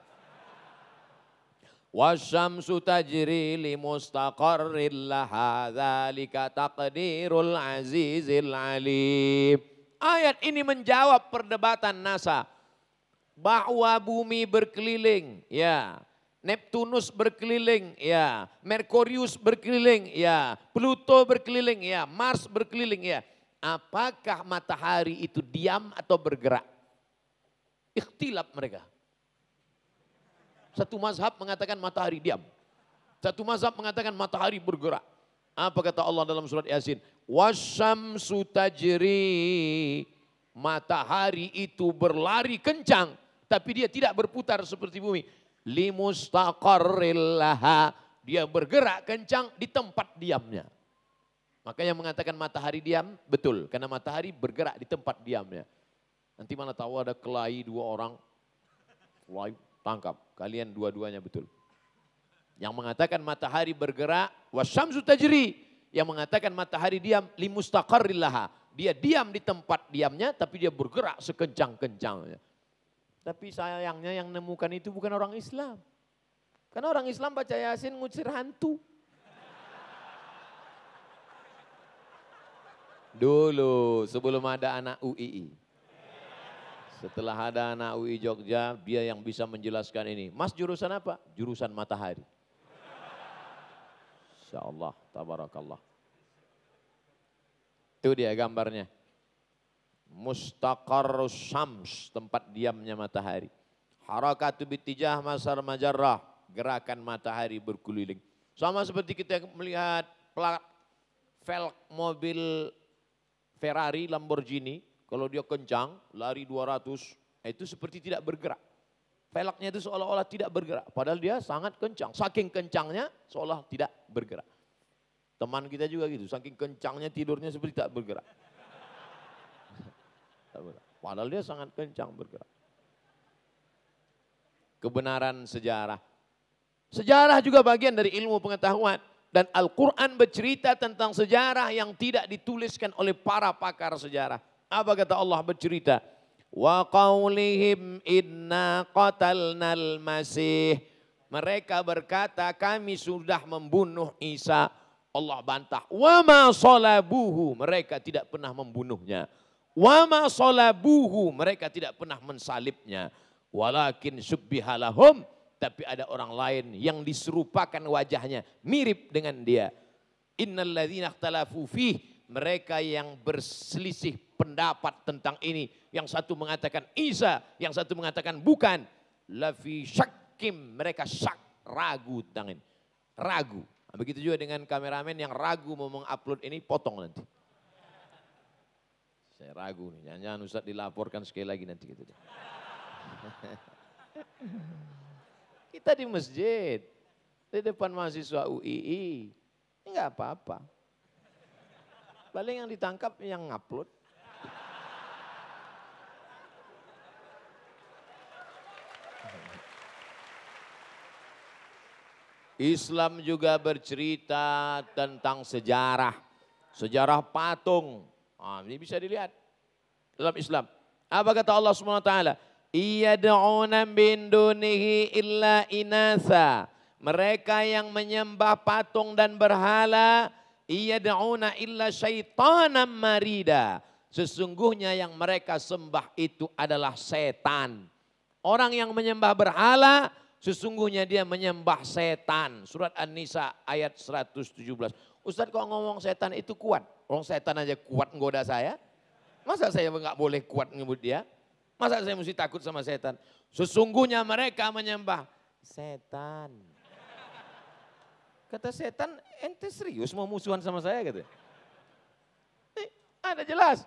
A: Wasyamsu tajri li mustaqarrin taqdirul azizil Ayat ini menjawab perdebatan NASA bahwa bumi berkeliling, ya. Neptunus berkeliling, ya. Merkurius berkeliling, ya. Pluto berkeliling, ya. Mars berkeliling, ya. Apakah matahari itu diam atau bergerak? Ikhtilaf mereka. Satu mazhab mengatakan matahari diam. Satu mazhab mengatakan matahari bergerak. Apa kata Allah dalam surat Yasin? Wasyamsu tajri. Matahari itu berlari kencang. Tapi dia tidak berputar seperti bumi. Limustaqarrillaha. Dia bergerak kencang di tempat diamnya. Makanya mengatakan matahari diam, betul. Karena matahari bergerak di tempat diamnya. Nanti mana tahu ada kelahi dua orang. Kelahi Tangkap, kalian dua-duanya betul. Yang mengatakan matahari bergerak, wasyamsu tajri. Yang mengatakan matahari diam, limustaqarrillaha. Dia diam di tempat diamnya, tapi dia bergerak sekencang-kencangnya. Tapi sayangnya yang nemukan itu bukan orang Islam. Karena orang Islam baca Yasin ngucir hantu. Dulu sebelum ada anak UII. Setelah ada anak UI Jogja, dia yang bisa menjelaskan ini. Mas jurusan apa? Jurusan matahari. Insya Allah, tabarakallah. Itu dia gambarnya. Mustaqar syams, tempat diamnya matahari. Harakatu bitijah masar majarrah, gerakan matahari berkeliling. Sama seperti kita melihat plat velg mobil Ferrari, Lamborghini, kalau dia kencang, lari 200, itu seperti tidak bergerak. Pelaknya itu seolah-olah tidak bergerak. Padahal dia sangat kencang. Saking kencangnya, seolah tidak bergerak. Teman kita juga gitu, saking kencangnya tidurnya seperti tak bergerak. Padahal dia sangat kencang bergerak. Kebenaran sejarah. Sejarah juga bagian dari ilmu pengetahuan. Dan Al-Quran bercerita tentang sejarah yang tidak dituliskan oleh para pakar sejarah apa kata Allah bercerita? Wa qawlihim inna qatalnal masih. Mereka berkata kami sudah membunuh Isa. Allah bantah. Wa ma salabuhu. Mereka tidak pernah membunuhnya. Wa ma salabuhu. Mereka tidak pernah mensalibnya. Walakin subbihalahum. Tapi ada orang lain yang diserupakan wajahnya. Mirip dengan dia. Innal ladhina akhtalafu fih mereka yang berselisih pendapat tentang ini. Yang satu mengatakan Isa, yang satu mengatakan bukan. Lafi syakim, mereka syak, ragu tentang ini. Ragu. Nah, begitu juga dengan kameramen yang ragu mau mengupload ini, potong nanti. Saya ragu nih, jangan-jangan Ustaz dilaporkan sekali lagi nanti gitu deh. Kita di masjid, di depan mahasiswa UII, enggak apa-apa. Paling yang ditangkap yang ngupload. Islam juga bercerita tentang sejarah. Sejarah patung. Ah, ini bisa dilihat dalam Islam. Apa kata Allah SWT? da'una bin dunihi illa inasa. Mereka yang menyembah patung dan berhala Iya dauna illa syaitanam marida. Sesungguhnya yang mereka sembah itu adalah setan. Orang yang menyembah berhala, sesungguhnya dia menyembah setan. Surat An-Nisa ayat 117. Ustaz kok ngomong setan itu kuat? Orang setan aja kuat menggoda saya. Masa saya nggak boleh kuat menyebut dia? Masa saya mesti takut sama setan? Sesungguhnya mereka menyembah setan. Kata setan, ente serius mau musuhan sama saya? gitu. ada jelas.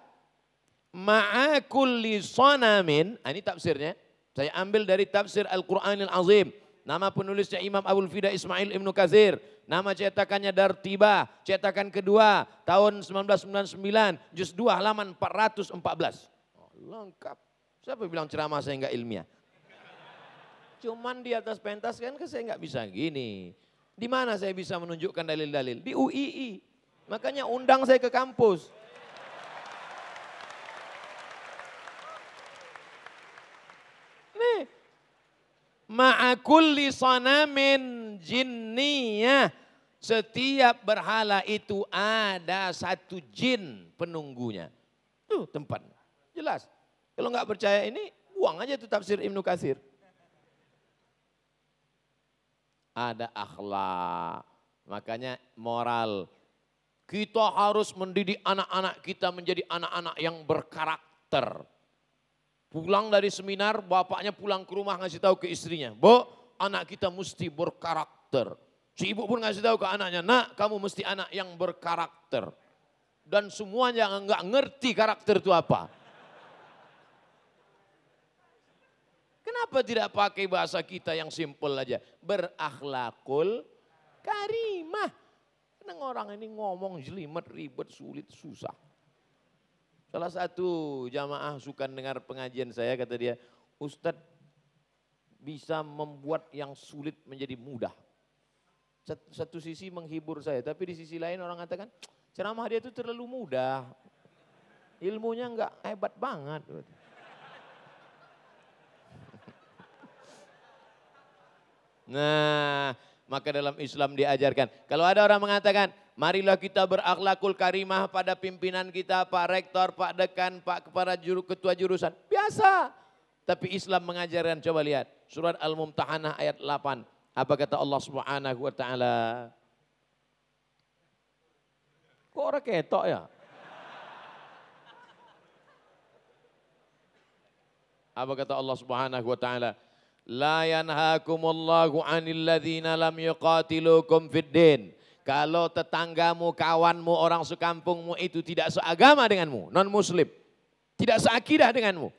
A: Ma'akulli sonamin, ah, ini tafsirnya. Saya ambil dari tafsir Al-Quranil Azim. Nama penulisnya Imam Abdul Fida Ismail Ibnu Kazir. Nama cetakannya Dartiba, cetakan kedua tahun 1999, juz dua halaman 414. Oh, lengkap. Siapa bilang ceramah saya enggak ilmiah? Cuman di atas pentas kan saya enggak bisa gini. Di mana saya bisa menunjukkan dalil-dalil? Di UII. Makanya undang saya ke kampus. Nih. Ma'akulli sanamin jinniyah. Setiap berhala itu ada satu jin penunggunya. Tuh tempat. Jelas. Kalau nggak percaya ini, buang aja tuh tafsir Ibnu Katsir ada akhlak. Makanya moral. Kita harus mendidik anak-anak kita menjadi anak-anak yang berkarakter. Pulang dari seminar, bapaknya pulang ke rumah ngasih tahu ke istrinya. Bu, anak kita mesti berkarakter. Si ibu pun ngasih tahu ke anaknya, nak kamu mesti anak yang berkarakter. Dan semuanya nggak ngerti karakter itu apa. Kenapa tidak pakai bahasa kita yang simple aja? Berakhlakul karimah. Kenapa orang ini ngomong jelimet, ribet, sulit, susah. Salah satu jamaah suka dengar pengajian saya kata dia, Ustadz bisa membuat yang sulit menjadi mudah. Satu, satu sisi menghibur saya, tapi di sisi lain orang katakan ceramah dia itu terlalu mudah. Ilmunya enggak hebat banget. Nah, maka dalam Islam diajarkan. Kalau ada orang mengatakan, marilah kita berakhlakul karimah pada pimpinan kita, Pak Rektor, Pak Dekan, Pak Kepala Juru, Ketua Jurusan. Biasa. Tapi Islam mengajarkan, coba lihat. Surat Al-Mumtahanah ayat 8. Apa kata Allah subhanahu wa ta'ala? Kok orang ketok ya? Apa kata Allah subhanahu wa ta'ala? La yanhakumullahu anil ladzina lam yuqatilukum fid din. Kalau tetanggamu, kawanmu, orang sekampungmu itu tidak seagama denganmu, non muslim. Tidak seakidah denganmu.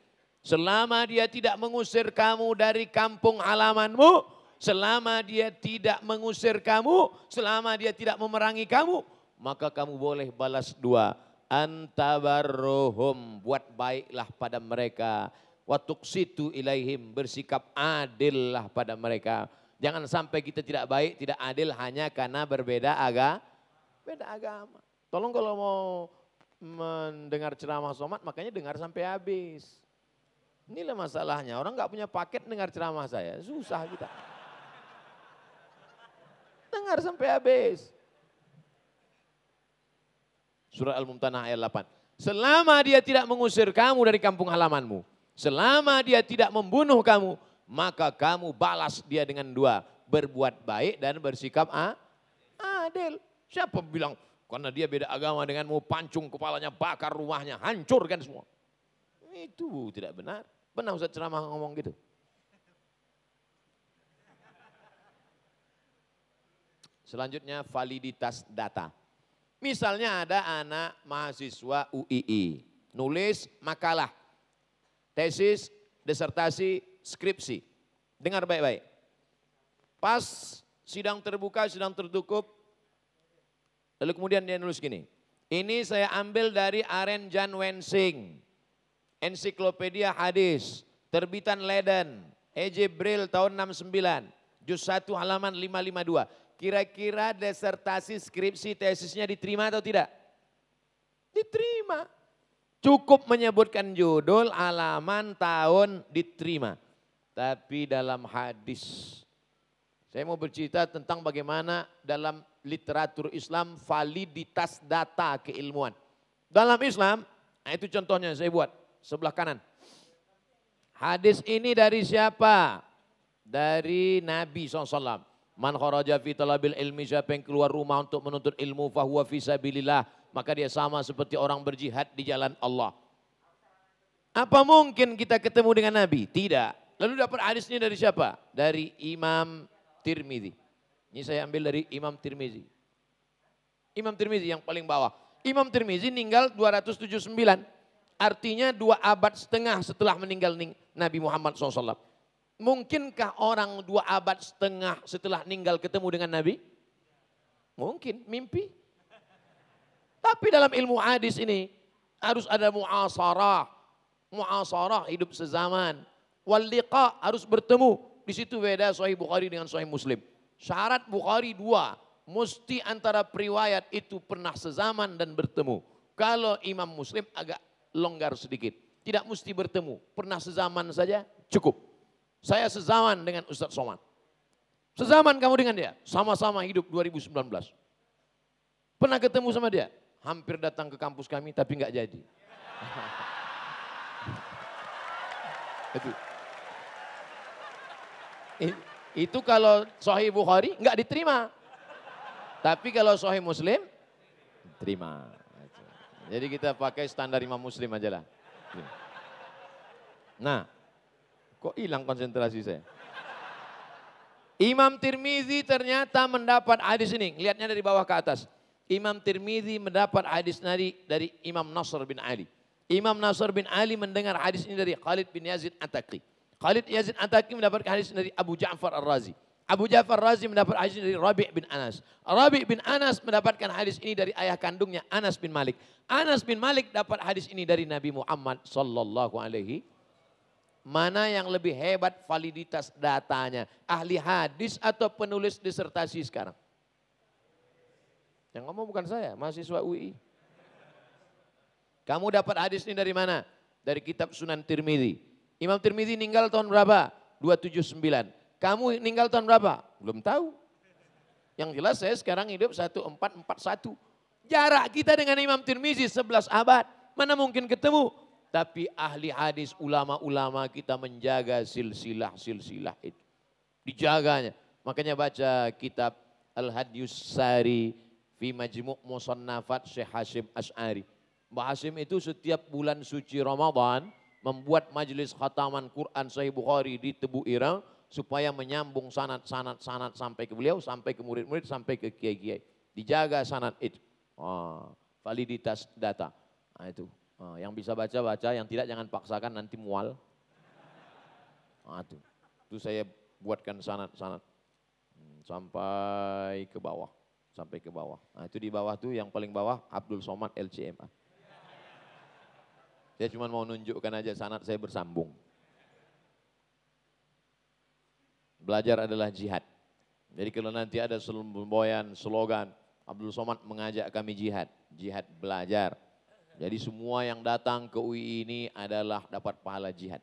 A: Selama dia tidak mengusir kamu dari kampung halamanmu, selama dia tidak mengusir kamu, selama dia tidak memerangi kamu, maka kamu boleh balas dua. Antabarruhum, buat baiklah pada mereka watuk situ ilaihim, bersikap adillah pada mereka. Jangan sampai kita tidak baik, tidak adil hanya karena berbeda agama. Beda agama. Tolong kalau mau mendengar ceramah somat makanya dengar sampai habis. Inilah masalahnya, orang nggak punya paket dengar ceramah saya, susah kita. dengar sampai habis. Surah Al-Mumtanah ayat 8. Selama dia tidak mengusir kamu dari kampung halamanmu. Selama dia tidak membunuh kamu, maka kamu balas dia dengan dua. Berbuat baik dan bersikap ah, adil. Siapa bilang, karena dia beda agama dengan mau pancung kepalanya, bakar rumahnya, hancurkan semua. Itu tidak benar. Pernah Ustaz ceramah ngomong gitu? Selanjutnya validitas data. Misalnya ada anak mahasiswa UII, nulis makalah tesis, disertasi, skripsi. Dengar baik-baik. Pas sidang terbuka, sidang tertutup, lalu kemudian dia nulis gini. Ini saya ambil dari Aren Jan Wensing, ensiklopedia hadis, terbitan Leiden, EJ Brill tahun 69, juz 1 halaman 552. Kira-kira desertasi, skripsi, tesisnya diterima atau tidak? Diterima. Cukup menyebutkan judul, alaman, tahun diterima. Tapi dalam hadis. Saya mau bercerita tentang bagaimana dalam literatur Islam validitas data keilmuan. Dalam Islam, nah itu contohnya saya buat sebelah kanan. Hadis ini dari siapa? Dari Nabi SAW. Man kharaja fi talabil ilmi siapa yang keluar rumah untuk menuntut ilmu fahuwa fi sabilillah maka dia sama seperti orang berjihad di jalan Allah. Apa mungkin kita ketemu dengan Nabi? Tidak. Lalu dapat hadisnya dari siapa? Dari Imam Tirmizi. Ini saya ambil dari Imam Tirmizi. Imam Tirmizi yang paling bawah. Imam Tirmizi meninggal 279. Artinya dua abad setengah setelah meninggal Nabi Muhammad SAW. Mungkinkah orang dua abad setengah setelah meninggal ketemu dengan Nabi? Mungkin, mimpi. Tapi dalam ilmu hadis ini harus ada muasarah. Muasarah hidup sezaman. Wal liqa harus bertemu. Di situ beda sahih Bukhari dengan sahih Muslim. Syarat Bukhari dua, mesti antara periwayat itu pernah sezaman dan bertemu. Kalau Imam Muslim agak longgar sedikit. Tidak mesti bertemu, pernah sezaman saja cukup. Saya sezaman dengan Ustadz Somad. Sezaman kamu dengan dia, sama-sama hidup 2019. Pernah ketemu sama dia, hampir datang ke kampus kami tapi nggak jadi. itu. itu kalau Sahih Bukhari nggak diterima. Tapi kalau Sahih Muslim terima. Jadi kita pakai standar Imam Muslim aja lah. Nah, kok hilang konsentrasi saya? Imam Tirmizi ternyata mendapat hadis ah, ini. Lihatnya dari bawah ke atas. Imam Tirmidhi mendapat hadis nari dari Imam Nasr bin Ali. Imam Nasr bin Ali mendengar hadis ini dari Khalid bin Yazid Ataki. Khalid Yazid Ataki mendapatkan hadis dari Abu Ja'far Ar-Razi. Abu Ja'far Razi mendapat hadis dari Rabi' bin Anas. Rabi' bin Anas mendapatkan hadis ini dari ayah kandungnya Anas bin Malik. Anas bin Malik dapat hadis ini dari Nabi Muhammad sallallahu alaihi Mana yang lebih hebat validitas datanya? Ahli hadis atau penulis disertasi sekarang? Yang ngomong bukan saya, mahasiswa UI. Kamu dapat hadis ini dari mana? Dari kitab Sunan Tirmidhi. Imam Tirmidhi meninggal tahun berapa? 279. Kamu meninggal tahun berapa? Belum tahu. Yang jelas saya sekarang hidup 1441. Jarak kita dengan Imam Tirmizi 11 abad. Mana mungkin ketemu? Tapi ahli hadis ulama-ulama kita menjaga silsilah-silsilah itu. Dijaganya. Makanya baca kitab Al-Hadyus Sari fi majmu' musannafat Syekh Hashim Ash'ari. Mbah Hashim itu setiap bulan suci Ramadan membuat majelis khataman Quran Sahih Bukhari di Tebu Irang supaya menyambung sanat-sanat sanat sampai ke beliau, sampai ke murid-murid, sampai ke kiai-kiai. Dijaga sanat itu. Oh, validitas data. Nah, itu. Oh, yang bisa baca baca, yang tidak jangan paksakan nanti mual. Nah, itu. itu saya buatkan sanat-sanat hmm, sampai ke bawah sampai ke bawah. Nah, itu di bawah tuh yang paling bawah Abdul Somad LCMA. Saya cuma mau nunjukkan aja sanat saya bersambung. Belajar adalah jihad. Jadi kalau nanti ada semboyan, slogan Abdul Somad mengajak kami jihad, jihad belajar. Jadi semua yang datang ke UI ini adalah dapat pahala jihad.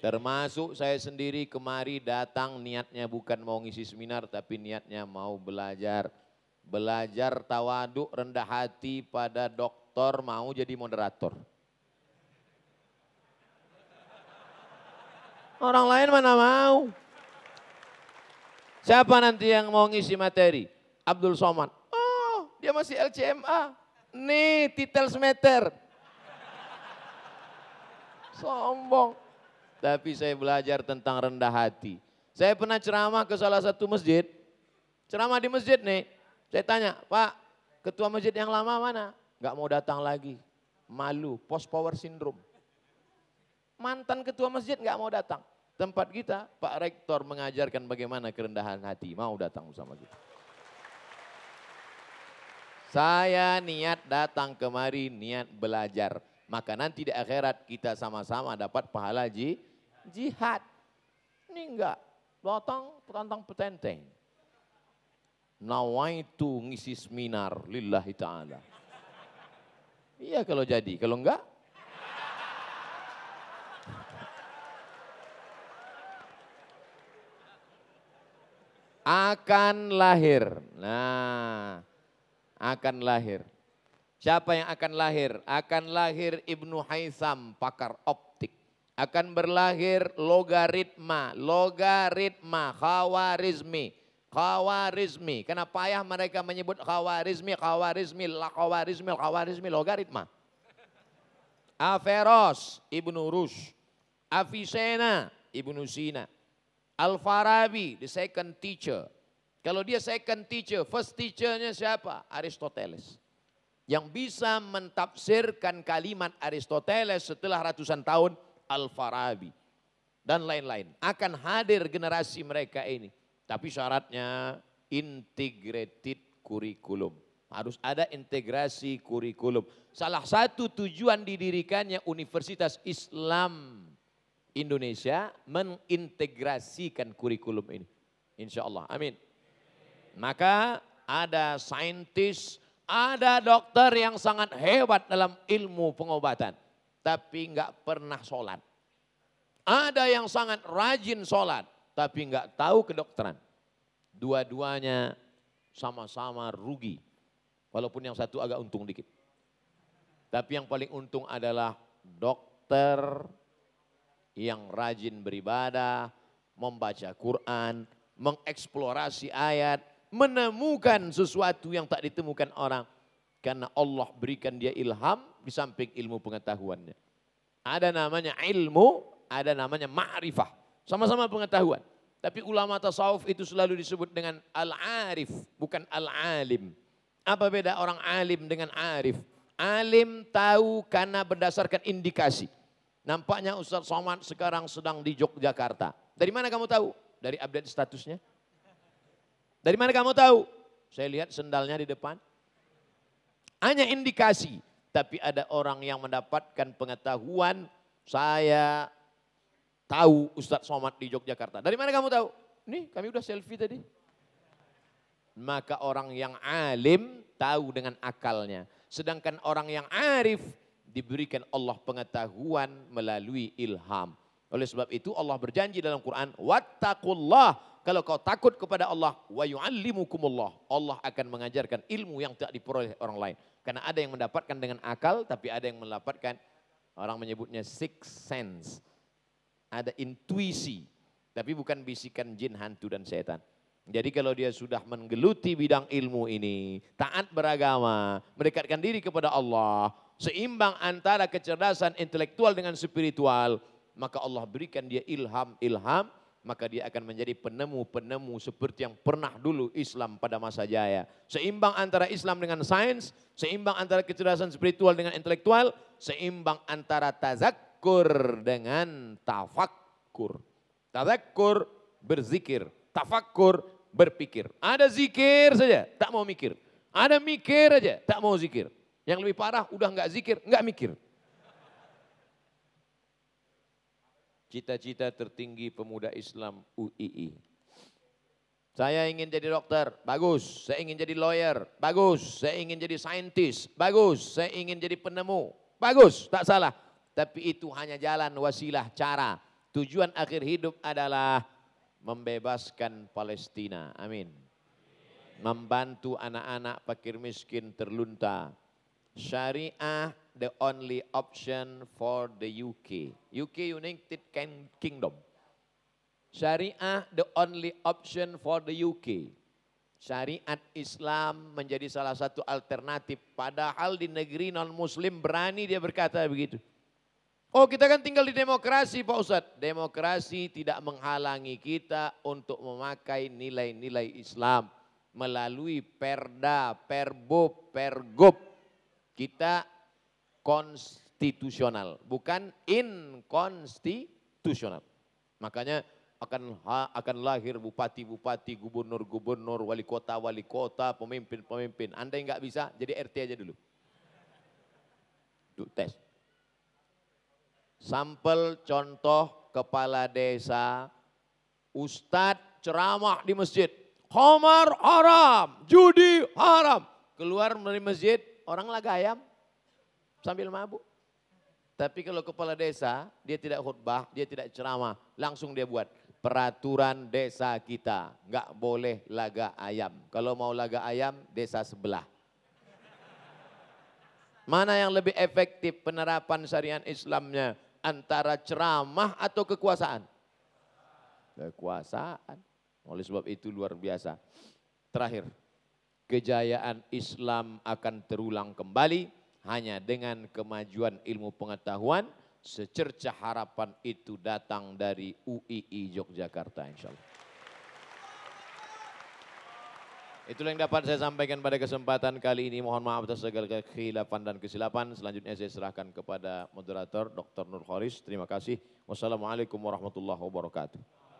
A: Termasuk saya sendiri kemari datang niatnya bukan mau ngisi seminar tapi niatnya mau belajar Belajar tawaduk rendah hati pada dokter mau jadi moderator. Orang lain mana mau. Siapa nanti yang mau ngisi materi? Abdul Somad. Oh, dia masih LCMA. Nih, titel semeter. Sombong. Tapi saya belajar tentang rendah hati. Saya pernah ceramah ke salah satu masjid. Ceramah di masjid nih. Saya tanya, Pak, ketua masjid yang lama mana? Gak mau datang lagi. Malu, post power syndrome. Mantan ketua masjid gak mau datang. Tempat kita, Pak Rektor mengajarkan bagaimana kerendahan hati. Mau datang sama kita. Saya niat datang kemari, niat belajar. Maka nanti di akhirat kita sama-sama dapat pahala ji, jihad. Ini enggak, datang perantang petenteng nawaitu ngisi seminar lillahi ta'ala. Iya kalau jadi, kalau enggak. akan lahir. Nah, akan lahir. Siapa yang akan lahir? Akan lahir Ibnu Haisam, pakar optik. Akan berlahir logaritma, logaritma, khawarizmi Khawarizmi. Kenapa payah mereka menyebut Khawarizmi, Khawarizmi, La Khawarizmi, Khawarizmi, logaritma. Aferos, Ibnu Rus. Avicenna, Ibnu Sina. Al-Farabi, the second teacher. Kalau dia second teacher, first teachernya siapa? Aristoteles. Yang bisa mentafsirkan kalimat Aristoteles setelah ratusan tahun Al-Farabi. Dan lain-lain. Akan hadir generasi mereka ini tapi syaratnya integrated kurikulum. Harus ada integrasi kurikulum. Salah satu tujuan didirikannya Universitas Islam Indonesia mengintegrasikan kurikulum ini. Insya Allah, amin. Maka ada saintis, ada dokter yang sangat hebat dalam ilmu pengobatan. Tapi nggak pernah sholat. Ada yang sangat rajin sholat tapi nggak tahu kedokteran. Dua-duanya sama-sama rugi. Walaupun yang satu agak untung dikit. Tapi yang paling untung adalah dokter yang rajin beribadah, membaca Quran, mengeksplorasi ayat, menemukan sesuatu yang tak ditemukan orang. Karena Allah berikan dia ilham di samping ilmu pengetahuannya. Ada namanya ilmu, ada namanya ma'rifah. Sama-sama pengetahuan. Tapi ulama tasawuf itu selalu disebut dengan al-arif, bukan al-alim. Apa beda orang alim dengan arif? Alim tahu karena berdasarkan indikasi. Nampaknya Ustaz Somad sekarang sedang di Yogyakarta. Dari mana kamu tahu? Dari update statusnya. Dari mana kamu tahu? Saya lihat sendalnya di depan. Hanya indikasi. Tapi ada orang yang mendapatkan pengetahuan. Saya tahu Ustadz Somad di Yogyakarta. Dari mana kamu tahu? Nih kami udah selfie tadi. Maka orang yang alim tahu dengan akalnya. Sedangkan orang yang arif diberikan Allah pengetahuan melalui ilham. Oleh sebab itu Allah berjanji dalam Quran, Wattakullah, Kalau kau takut kepada Allah, wa yu'allimukumullah. Allah akan mengajarkan ilmu yang tak diperoleh orang lain. Karena ada yang mendapatkan dengan akal, tapi ada yang mendapatkan orang menyebutnya six sense ada intuisi, tapi bukan bisikan jin, hantu dan setan. Jadi kalau dia sudah menggeluti bidang ilmu ini, taat beragama, mendekatkan diri kepada Allah, seimbang antara kecerdasan intelektual dengan spiritual, maka Allah berikan dia ilham-ilham, maka dia akan menjadi penemu-penemu seperti yang pernah dulu Islam pada masa jaya. Seimbang antara Islam dengan sains, seimbang antara kecerdasan spiritual dengan intelektual, seimbang antara tazak tadakkur dengan tafakkur. Tadakkur berzikir, tafakkur berpikir. Ada zikir saja, tak mau mikir. Ada mikir saja, tak mau zikir. Yang lebih parah udah nggak zikir, nggak mikir. Cita-cita tertinggi pemuda Islam UII. Saya ingin jadi dokter, bagus. Saya ingin jadi lawyer, bagus. Saya ingin jadi saintis, bagus. Saya ingin jadi penemu, bagus. Tak salah. Tapi itu hanya jalan, wasilah, cara. Tujuan akhir hidup adalah membebaskan Palestina. Amin. Membantu anak-anak fakir miskin terlunta. Syariah the only option for the UK. UK United Kingdom. Syariah the only option for the UK. Syariat Islam menjadi salah satu alternatif. Padahal di negeri non-muslim berani dia berkata begitu. Oh kita kan tinggal di demokrasi Pak Ustadz. Demokrasi tidak menghalangi kita untuk memakai nilai-nilai Islam. Melalui perda, perbub, pergub. Kita konstitusional, bukan inkonstitusional. Makanya akan akan lahir bupati-bupati, gubernur-gubernur, wali kota-wali kota, pemimpin-pemimpin. Anda yang nggak bisa, jadi RT aja dulu. Duh, tes sampel contoh kepala desa, ustadz ceramah di masjid. Komar haram, judi haram. Keluar dari masjid, orang laga ayam sambil mabuk. Tapi kalau kepala desa, dia tidak khutbah, dia tidak ceramah, langsung dia buat peraturan desa kita. Nggak boleh laga ayam. Kalau mau laga ayam, desa sebelah. Mana yang lebih efektif penerapan syariat Islamnya? antara ceramah atau kekuasaan? Kekuasaan. Oleh sebab itu luar biasa. Terakhir, kejayaan Islam akan terulang kembali hanya dengan kemajuan ilmu pengetahuan. Secerca harapan itu datang dari UII Yogyakarta insya Allah. Itulah yang dapat saya sampaikan pada kesempatan kali ini. Mohon maaf atas segala kekhilafan dan kesilapan. Selanjutnya saya serahkan kepada moderator Dr. Nur Khoris. Terima kasih. Wassalamualaikum warahmatullahi wabarakatuh.